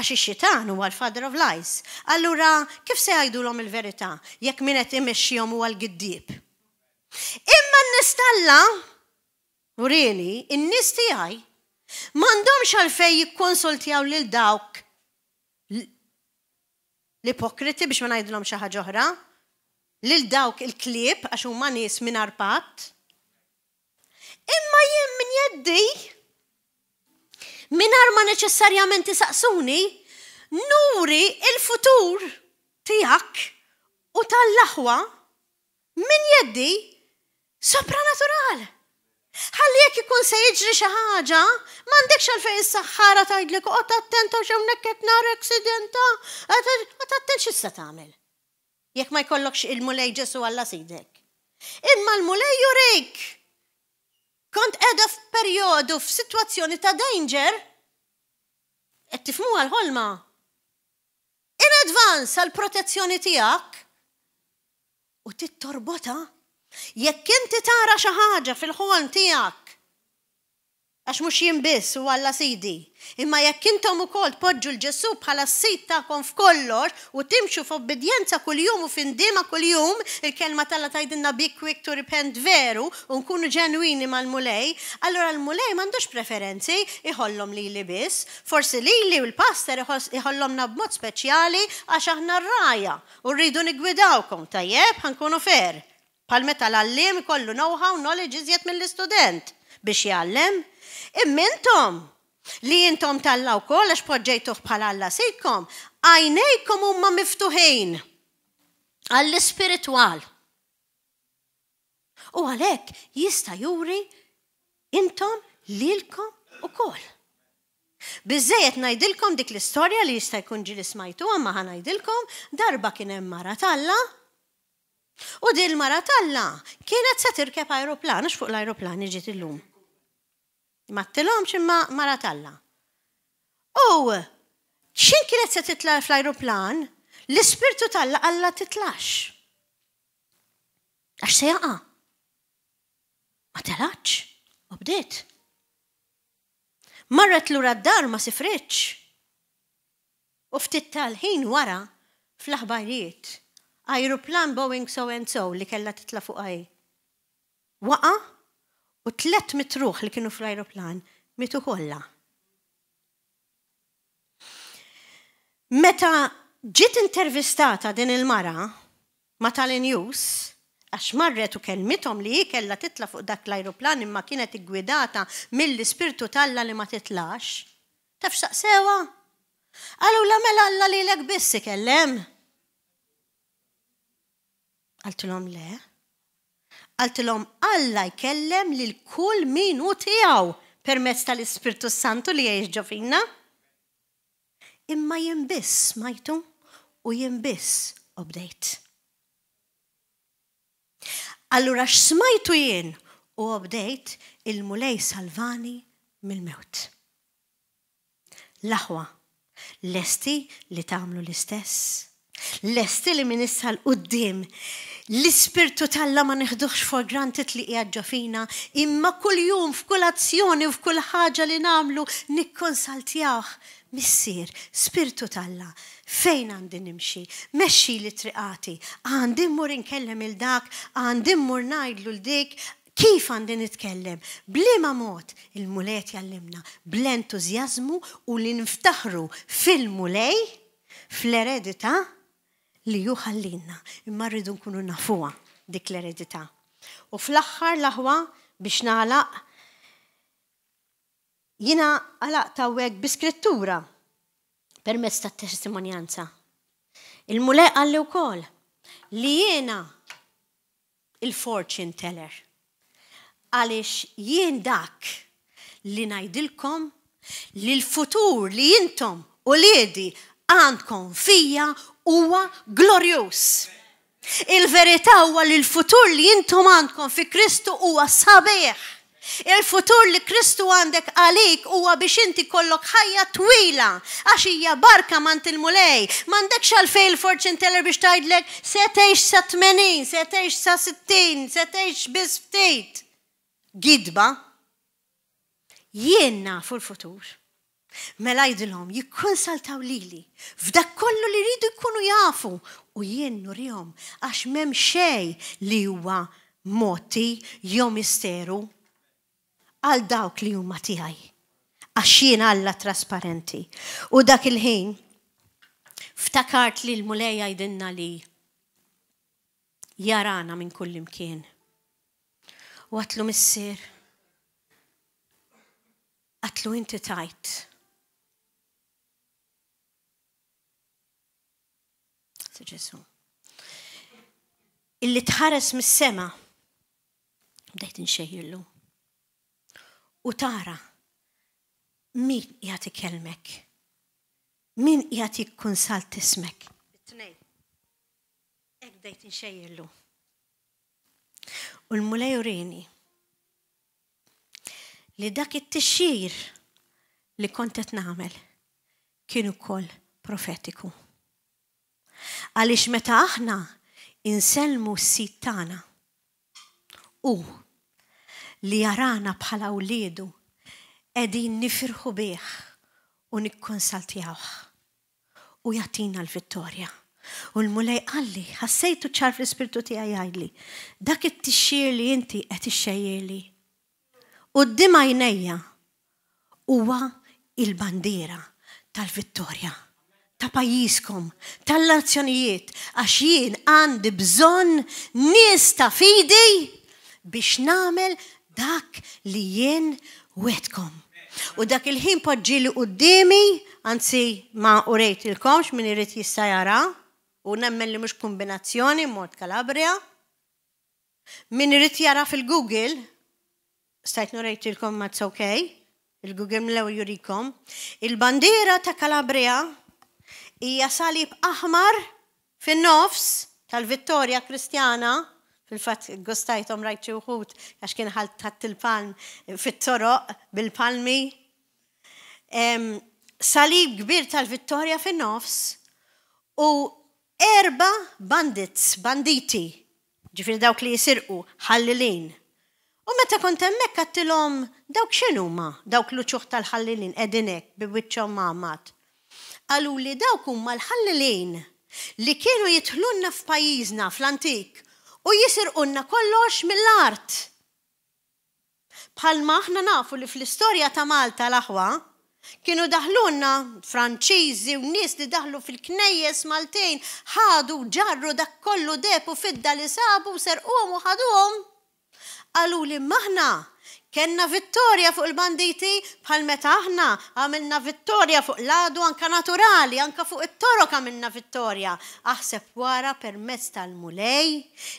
għax ix-xitan huwa l-father of lies. Allura kif se jgħidulhom il-verità jekk min qed imexxihom huwa l-giddieb? Imma n-nistalla, urini, n-nis tiegħi m'għandhomx għalfej jikkonsultjaw lil dawk l-ipokriti biex ma ngħidulhom xi ħaġa oħra, lil dawk il-klieb għax huma nies minn arpat. Imma jien min jeddi minar ma neċessarjament tisaqsuni, nuri il-futur tijak u tal-laħwa min jeddi sopranatural. Ħalli jekk ikun se jiġri xi ħaġa, m'għandekx għalfejn is-saħħara tgħidlek qod oh, attenta x'hawnhekk nekket nar ta' qod attent x'issa tagħmel. Jekk ma jkollokx il-mulej ġesu Alla sidek. Imma l-mulej jurejk Kont edha f'perjodu f'sitwazzjoni ta' danger? Qed tifmu għal-ħolma. In advance għal-protezzjoni tiegħek. U tittorbota? Jekk inti tara xi ħaġa fil-ħolm tiegħek għax mux jimbis u għalla sidi. Imma jekk intom ukoll podġu l-ġessu bħala s-sid tagħkom f'kollox u timxu f'obbedjenza kuljum u f'indima kuljum il-kelma tala tajdinna be quick to repent veru u nkunu ġenwini mal-mulej, allora l-mulej m'għandux preferenzi iħollom li li biss, forsi li li u l-pastor na b'mod speċjali għax aħna r-raja u rridu nigwidawkom tajjeb ħankunu fer. Palmeta l-allim kollu know-how knowledge iżjed mill-istudent biex jgħallem Immentom li jintom tallaw għax proġġejtuh bħala alla sikkom, għajnejkom huma miftuħin għall-ispiritwal. U għalek jista juri intom lilkom u kol. Bizzejet najdilkom dik l-istoria li jista jkun ġili smajtu għamma ħanajdilkom darba kien hemm mara talla. U dil mara talla kienet se tirkeb aeroplan, fuq l-aeroplan iġiet illum. Ma ximma maratalla. imma U, xin kienet se titla fl-aeroplan, l-ispirtu talla għalla titlax. Għax se jaqa. Ma telax, u bdiet. Marret l-ura d-dar ma sifriċ. U ftit tal-ħin wara fl-aħbarijiet. Aeroplan Boeing so and so li kella titla fuq għaj. Waqa' U tlet mitruħ li kienu fl-aeroplan mitu kolla. Meta ġiet intervistata din il-mara ma tal-news, għax marret u kelmitom li jikella titla fuq dak l-aeroplan imma kienet igwidata mill-ispirtu talla li ma titlax, taf sewa? Għallu la mela alla li l-ek bissi kellem. Għaltu l-om le? għaltilom Alla jkellem lil kull min u tijaw permezz tal-Ispirtu Santu li jieġġo ġofinna. Imma jimbiss majtu u jimbiss obdejt. Allura x-smajtu jien u obdejt il-mulej salvani mill-mewt. Laħwa, lesti li tagħmlu l-istess. Lesti li minissa l-qoddim l-ispirtu talla ma neħduħx for granted li jgħadġa fina, imma kull jum f'kull azzjoni u f'kull ħaġa li namlu nikkonsaltjawh missir, spirtu tal tal-la, fejn għandi nimxi, meċi li triqati, għandi mur inkellem il-dak, għandi mur najdlu l-dik, kif għandi nitkellem, blima mod il-mulet jallimna, bl-entuzjazmu u li niftaħru fil-mulej, fl-eredita, fil mulej fl fil mulej fl eredita li juħallinna imma rridu nkunu nafuha dik l-eredità. U fl-aħħar laħwa biex nagħlaq jina għalaq tawwek biskrittura permezz ta' testimonjanza. Il-mule għalli wkoll li jiena il-fortune teller. Għaliex jien dak li najdilkom li l-futur li jintom u liedi għandkom fija huwa glorjus. Il-verità huwa li l-futur li jintom għandkom fi Kristu huwa sabiħ. Il-futur li Kristu għandek għalik huwa biex inti kollok ħajja twila, għax hija barka mant il-mulej. xal fej il-fortune teller biex tgħidlek setejx tgħix sa 80, setejx sa 60, setejx tgħix biss ftit. Gidba. Jien l-futur. Mela jidilhom jikkonsaltaw lili f'dak kollu li rridu jkunu jafu u jien nurihom għax m'hemm xejn li huwa moti jew misteru għal dawk li huma tiegħi. Għax jien Alla trasparenti. U dak il-ħin ftakart li l-mulej jgħidilna li jarana minn kull imkien. U għatlu missier. Għatlu inti tajt Kristu Ġesu. Illi tħares mis-sema bdejt inxejjillu. U tara min jagħti kelmek? Min jagħti konsalt ismek? Tnej. Ek bdejt inxejjillu. U l-mulej urini li dak it-tixxir li kontet nagħmel kien ukoll profetiku. Għaliex meta aħna inselmu s-sit tagħna u li jarana bħala wliedu qegħdin nifirħu bih u nikkonsaltijawħ u jatina l-vittorja. U l-mulej għalli, ħassejtu ċar fl-ispirtu ti għajli, dak it-tixxir li inti qed ixxejjeli. U d-dima jnejja huwa il-bandiera tal-vittorja ta' pajjiżkom, tal-nazzjonijiet, għax jien għandi bżonn nies ta' fidi biex nagħmel dak li jien wetkom. U dak il-ħin d-dimi, anzi ma urejt il-komx minn irrit jista' jara, u nemmen li mhux kombinazzjoni mod Kalabria. Min irrit jara fil-Google, stajt nurejt il-kom ma t-sokej, il-Google mlew jurikom, il-bandiera ta' Kalabria hija salib aħmar fin-nofs tal-Vittorja Kristjana, fil fat gustajtom rajt xi wħud għax kien tħatt il-palm fit-toroq bil-palmi. Salib kbir tal-Vittorja fin-nofs u erba bandits, banditi, ġifir dawk li jisirqu, ħallilin. U meta kont hemmhekk għattilhom dawk x'inhuma dawk l-uċuħ tal-ħallilin edinek bi wiċċhom ma' mat għalu li dawkum huma l-ħallilin li kienu jitħlunna f'pajjiżna fl-antik u jisirqunna kollox mill-art. Bħalma aħna nafu li fl-istorja ta' Malta l-aħwa kienu daħlunna Franċiżi u nies li daħlu fil-knejjes Maltejn ħadu ġarru dak kollu depu fidda li sabu serqum u ħadhom. Għalu li maħna Kenna vittorja fuq il-banditi bħal meta aħna għamilna vittorja fuq l-għadu anka naturali, anka fuq it-torok għamilna vittorja. Aħseb wara permezz tal-mulej,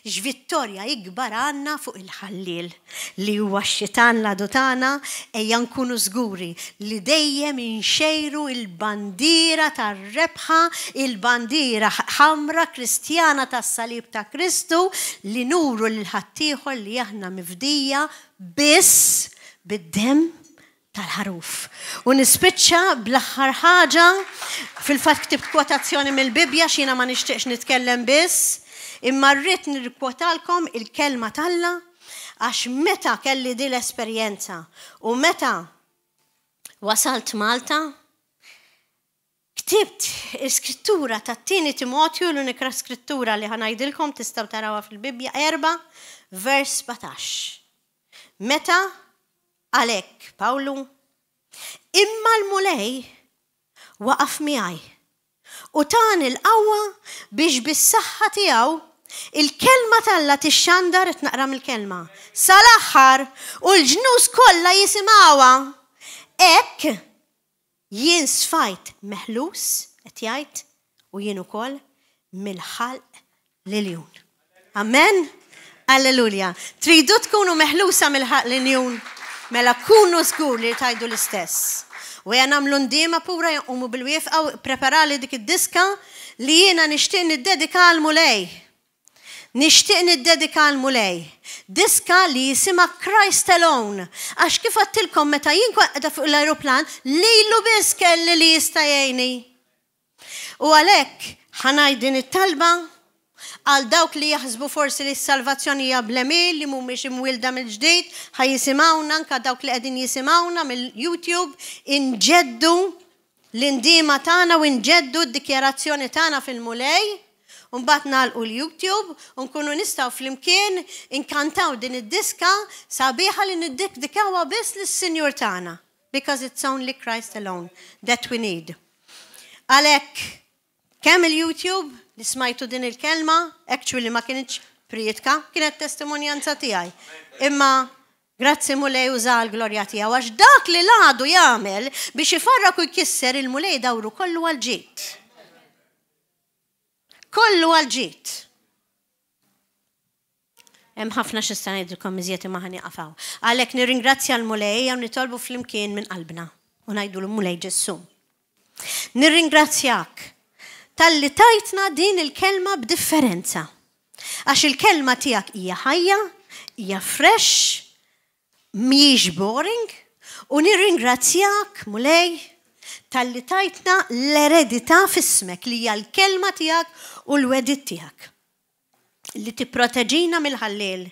ġvittorja ikbar għanna fuq il-ħallil li huwa xitan l-għadu tana ejja nkunu żguri li dejjem inxejru il-bandira tar-rebħa, il-bandira ħamra kristjana tas-salib ta' Kristu li nuru l-ħattieħor li aħna mifdija biss bid-dem tal-ħaruf. U nispiċċa bl-aħħar ħaġa fil-fatt ktib kwotazzjoni mill-Bibja xina ma nixtieqx nitkellem biss, imma rrid nirkwotalkom il-kelma talla għax meta kelli di l-esperjenza u meta wasalt Malta, ktibt skrittura ta' tini Timotju l unikra skrittura li ħanajdilkom tistaw tarawa fil-Bibja erba' vers 17. Meta għalek, Pawlu, imma l-mulej waqaf miħaj u tan il-qawwa biex bis-saħħa tiegħu il-kelma talla tixxandar tnaqra mill-kelma. Sal-aħħar u l-ġnus kollha jisimgħuha. hekk jien sfajt meħlus qed jgħid u jien ukoll mill-ħalq liljun. Amen. Alleluja. Tridu tkunu meħlusa mill-ħaq l-injun, mela kunu zgur li tajdu l-istess. U jena għamlu ndima pura jgħumu bil wif għaw preparali dik id-diska li jena nishtiq nid-dedika għal-mulej. Nishtiq niddedika għal-mulej. Diska li jisima Christ alone. Għax kif għattilkom meta jinkwa għedha fuq l-aeroplan li l biss kelli li jistajajni. U għalek din it-talba għal dawk li jaħsbu forsi li s-salvazzjoni jablemi li li mhumiex imwilda mill-ġdid, jisimawna, nka dawk li qegħdin jisimawna mill-YouTube inġeddu l-indima tagħna u inġeddu d-dikjerazzjoni tagħna fil-mulej. Unbat u l-YouTube, unkunu nistaw fl-imkien inkantaw din id-diska sabiħa li niddik dikawa biss l-Sinjur tagħna. Because it's only Christ alone that we need. Għalek, kemm il-YouTube li smajtu din il-kelma, actually ma kienx prietka, kienet testimonjanza tiegħi. Imma grazzi mulej uża l-glorja tiegħu għax dak li għadu jagħmel biex ifarra kuj jkisser il-mulej dawru kollu għal-ġit. Kollu għal-ġit. Hemm ħafna x'issa ngħidilkom iżjed imma ħani qafaw. Għalhekk nirringrazzja l-mulej jew nitolbu flimkien minn qalbna u ngħidu l-mulej Ġessu. Nirringrazzjak tal-li tajtna din il-kelma b'differenza. Għax il-kelma tijak hija ħajja, hija fresh, miex boring, u nirringrazzjak mulej tal-li tajtna l-eredità fismek li hija l-kelma tijak u l-wedit tijak. Li tipproteġina mill-ħallil,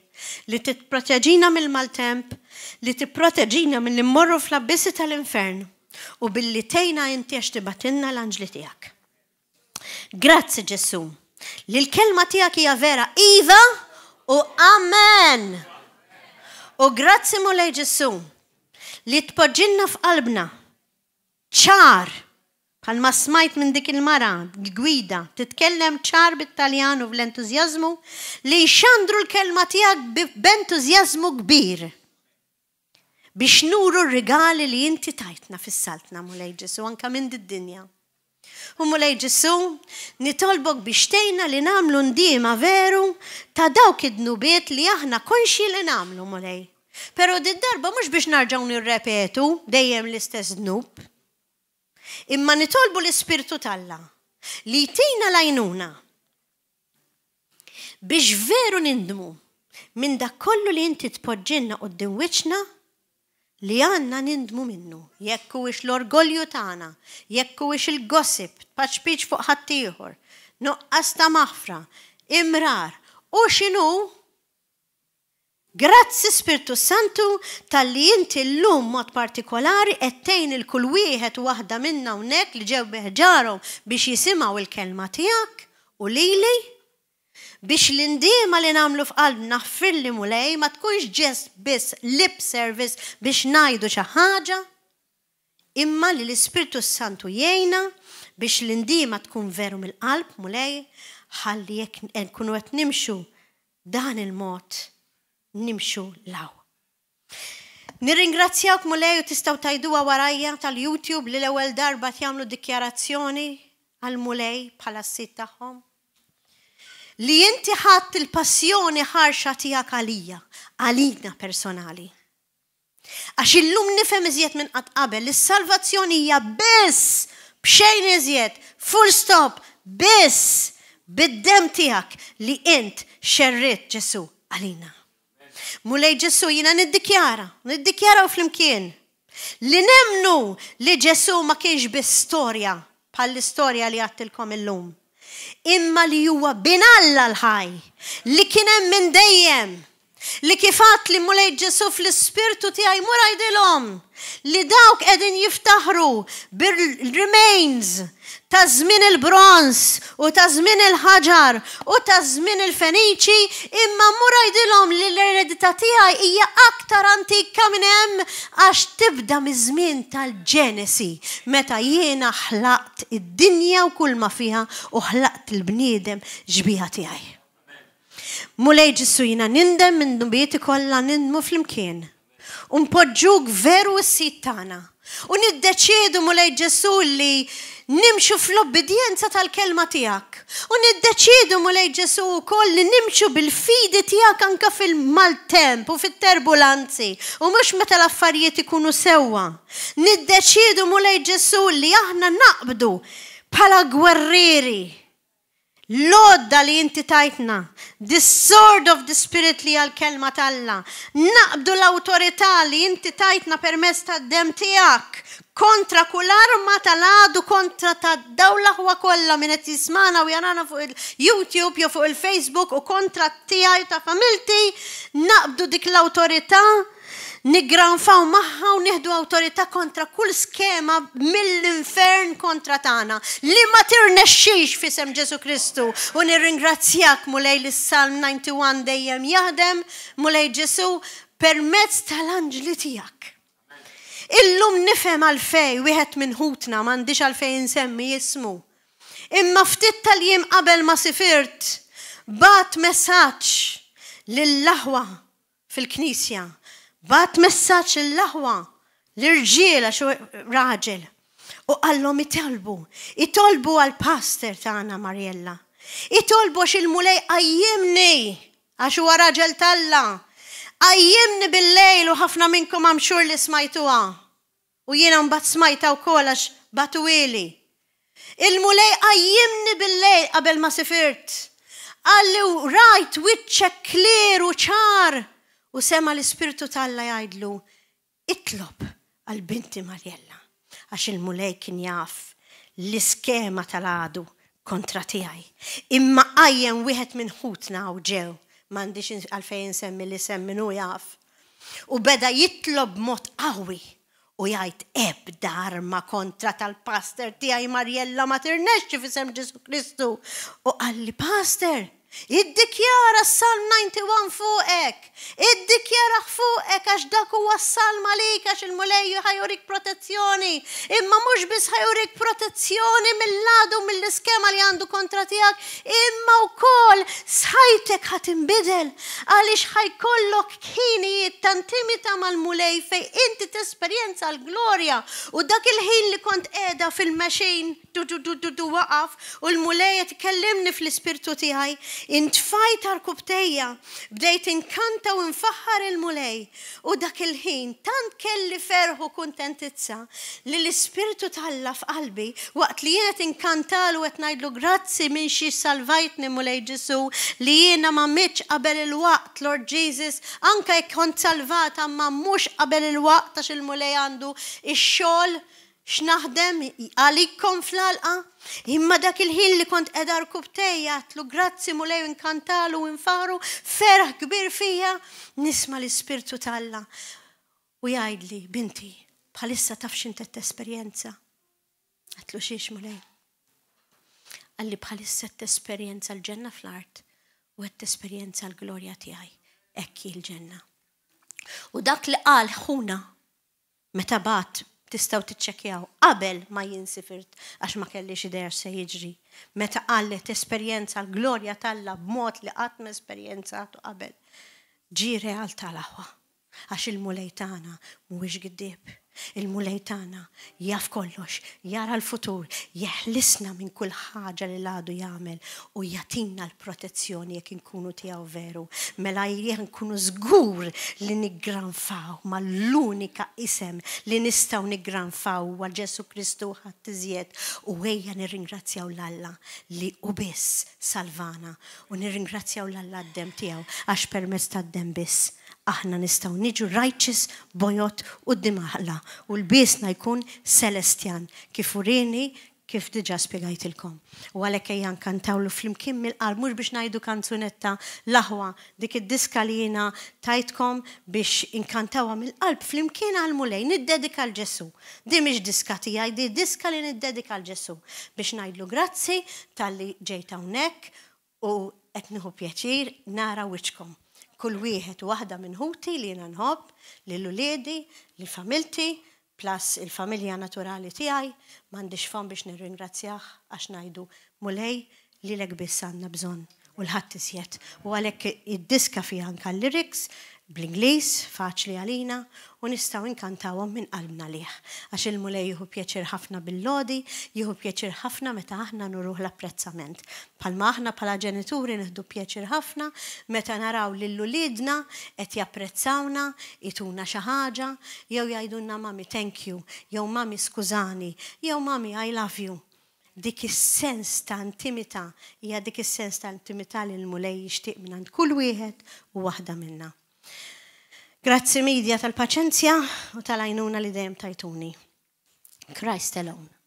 li tipproteġina mill-maltemp, li tipproteġina mill-immorru fl abbisi tal-infern u billi tejna inti għax batinna l-anġli tijak. Grazzi Ġessu. Li l-kelma tiegħek hija vera iva u amen. U grazzi mulej Ġessu li tpoġġinna f'qalbna ċar bħal ma smajt minn dik il-mara gwida titkellem ċar bit taljanu bl-entużjażmu li xandru l-kelma tiegħek b'entużjażmu kbir biex nuru r-rigali li inti tajtna fis-saltna mulej Ġesu anka minn id-dinja. U mulej ġisu, nitolbok biex tejna li namlu ndima veru ta' dawk id-nubiet li aħna konxi li namlu mulej. Pero di darba mux biex narġaw nirrepetu dejjem l-istess nub. Imma nitolbu l-Ispirtu talla li tina lajnuna biex veru nindmu minn dak kollu li inti tpoġġinna u d-dinwiċna li għanna nindmu minnu, jekku ix l-orgolju tagħna, jekku ix il-gossip, paċpiċ fuq ħattijħor, nuqqas ta' maħfra, imrar, u xinu? Grazzi Spiritu Santu tal-li inti l-lum mod partikolari ettejn il-kull wieħed u waħda minna unnek li ġew biħġarhom biex jisimaw il-kelma tiegħek u lili biex l-indima li namlu f'qalbna fil-li mulej ma tkunx ġest biss lip service biex najdu xi ħaġa, imma li l spiritu Santu jgħina biex l-indima tkun veru mill-qalb mulej ħalli jek nkunu qed nimxu dan il-mod nimxu law. Nirringrazzjawk mulej u tistaw tajduwa warajja tal-YouTube li l-ewwel darba tjamlu dikjarazzjoni għal mulej bħala s-sit tagħhom li inti ħatt il-passjoni ħarxa tiegħek għalija, għalina personali. Għax illum nifhem iżjed minn qatt qabel, is-salvazzjoni hija biss b'xejn iżjed, full stop, biss bid-dem tiegħek li int xerrit Ġesu għalina. Mulej Ġesu jina niddikjara, niddikjara u flimkien. Li nemnu li Ġesu ma kienx bi storja, bħal l-istorja li għattilkom illum imma li huwa binalla l-ħaj, li kienem minn dejjem, li kifat li mulej ġesu fl-spirtu ti għaj għajdilhom li dawk edin jiftaħru bil remains ta' żmien il-bronz u ta' żmien il-ħaġar u ta' żmien il-Feniċi imma mura jidilom li l-eredità tiegħi hija aktar antika minn hemm għax tibda miż-żmien tal-Ġenesi meta jiena ħlaqt id-dinja u kull ma u ħlaqt il-bniedem ġbija tiegħi. Mulej ġissu jina nindem minn dubieti kollha nindmu fl-imkien. Unpoġġuk veru s sittana tagħna. U niddeċiedu mulej ġissu li nimxu fl-obbedjenza tal-kelma tijak. U niddeċidu mulej ġesu u koll li nimxu bil-fidi tijak anka fil-maltemp u fil-terbulanzi u mux meta l-affarijiet ikunu sewa. Niddeċidu mulej ġesu li aħna naqbdu pala gwerriri Lodda li inti tajtna, the sword of the spirit li għal-kelma talla, naqbdu l-autorità li inti tajtna permess ta' dem tijak, kontra kull arma tal kontra ta' dawla huwa kollha minn qed jismana u jarana fuq il-YouTube jew fuq il-Facebook u kontra tiegħi ta' familti naqbdu dik l-awtorità faw maħħa u nihdu awtorità kontra kull skema mill-infern kontra tagħna li ma tirnexxix fisem Ġesu Kristu u nirringrazzjak mulej s salm 91 dejjem jaħdem mulej Ġesu permezz tal-anġli tiegħek. Illum nifhem għalfej wieħed minn ħutna m'għandix għalfej insemmi jismu. Imma ftit tal jim qabel ma sifirt bat messaġġ lill-laħwa fil-Knisja Bat messaċ il laħwa l irġiel xo raġel u għallom itolbu, itolbu għal-pastor tagħna Marjella. Itolbu il mulej għajjimni għax huwa raġel talla. Għajjimni bil-lejl u ħafna minnkom għamxur li smajtuha. U jiena mbagħad smajta wkoll għax batwili. Il-mulej għajjimni bil-lejl qabel ma sifirt. Għalli rajt kler u ċar u sema l-Ispirtu talla jgħidlu itlob għal-binti Marjella għax il-mulej kien jaf l-iskema tal-għadu kontra tiegħi. Imma għajjen wieħed minn ħutna u ġew m'għandix għalfejn semmi li semminu jaf. U beda jitlob mod qawwi u jgħid ebda darma kontra tal-pastor tijaj Marjella ma tirnexxi fisem Ġesu Kristu. U qalli pastor, Iddikjara s-salm 91 fuqek. Iddikjara fuqek għax dak huwa s-salm għalik għax il-mulejju ħajurik protezzjoni. Imma mhux biss ħajurik protezzjoni mill-ladu mill-iskema li għandu kontra tiegħek, imma wkoll sħajtek ħat inbidel għaliex ħajkollok kinijiet tantimita mal-mulej fej inti tesperjenza l-glorja u dak il-ħin li kont qiegħda fil-mexin du du du du waqaf u l-mulej kellimni fl-ispirtu tiegħi Intfajt għal-kubtejja, bdejt inkanta u nfaħħar il-mulej. U dak il-ħin, tant kelli ferħu kontentizza li l-ispiritu talla f'qalbi waqt li jena tinkantalu u għetnajdlu grazzi minn xie salvajtni mulej Ġesu li jena ma mitx qabel il-waqt, Lord Jesus, anka jek kont salvata ma mux qabel il-waqt għax il-mulej għandu ix-xol il x'naħdem għalikom fl-alqa? Imma dak il-ħin li kont edar kubteja, tlu grazzi mulej inkantalu infaru, ferħ kbir fija, nisma l-ispirtu talla. U jgħidli, binti, bħalissa tafx inti esperienza Għatlu xiex mulej. Għalli bħalissa t-esperienza l-ġenna fl-art u t-esperienza l-glorja tijaj. Ekki l-ġenna. U dak li għal ħuna, meta bat tistaw tiċċekjaw qabel ma jinsifirt għax ma kellix xider se jiġri. Meta għallet esperjenza l-glorja talla b'mod li qatt ma esperjenzatu qabel. Ġi realtà l-aħwa għax il-mulejtana mhuwiex għiddib. Il-mulejtana jaf kollox, jara l-futur, jeħlisna minn kull ħaġa li għadu jagħmel u jatinna l-protezzjoni jekk inkunu tiegħu veru. Mela jirjen nkunu żgur li niggranfaw ma l-unika isem li nistgħu niggranfaw huwa Ġesu Kristu ħadd iżjed u ejja nirringrazzjaw l-Alla li u biss salvana u nirringrazzjaw l-Alla d-dem tiegħu għax permezz tad-dem biss aħna nistaw niġu righteous bojot u dimaħla u l-biesna jkun celestjan kif urini kif diġa il-kom. U għalek ejjan kantawlu fl-imkien mill qar mux biex najdu kanzunetta laħwa dik id-diska li jina tajtkom biex inkantawa mill-qalb fl-imkien għal-mulej, niddedika l-ġessu. Di miex diska tijaj, di diska li niddedika l-ġessu. Biex najdlu grazzi tal-li ġejta unnek u etniħu pjaċir nara wiċkom kull wieħed waħda minn ħuti li jiena nħobb, lil uliedi, lil familti, plus il-familja naturali tiegħi, m'għandix fhom biex nirringrazzjah għax ngħidu mulej li lek biss għandna bżonn u l-ħadd isjet. U għalhekk id-diska fiha anka lyrics bl-Inglis, faċli għalina, u nistaw inkantawhom minn qalbna liħ. Għax il-mulej jieħu pjaċir ħafna bil-lodi, jieħu pjaċir ħafna meta aħna nuruħ l-apprezzament. Palma aħna pala ġenituri nħdu pjaċir ħafna meta naraw l lulidna qed japprezzawna, ituna xi ħaġa, jew jgħidulna mami thank you, jew mami skużani, jew mami I love you dik is-sens ta' intimità hija dik is-sens ta' intimità li l-mulej jixtieq minn kull wieħed u waħda minnha. Grazzi Media tal-paċenzja u tal ajnuna li dejjem tajtuni. Christ alone.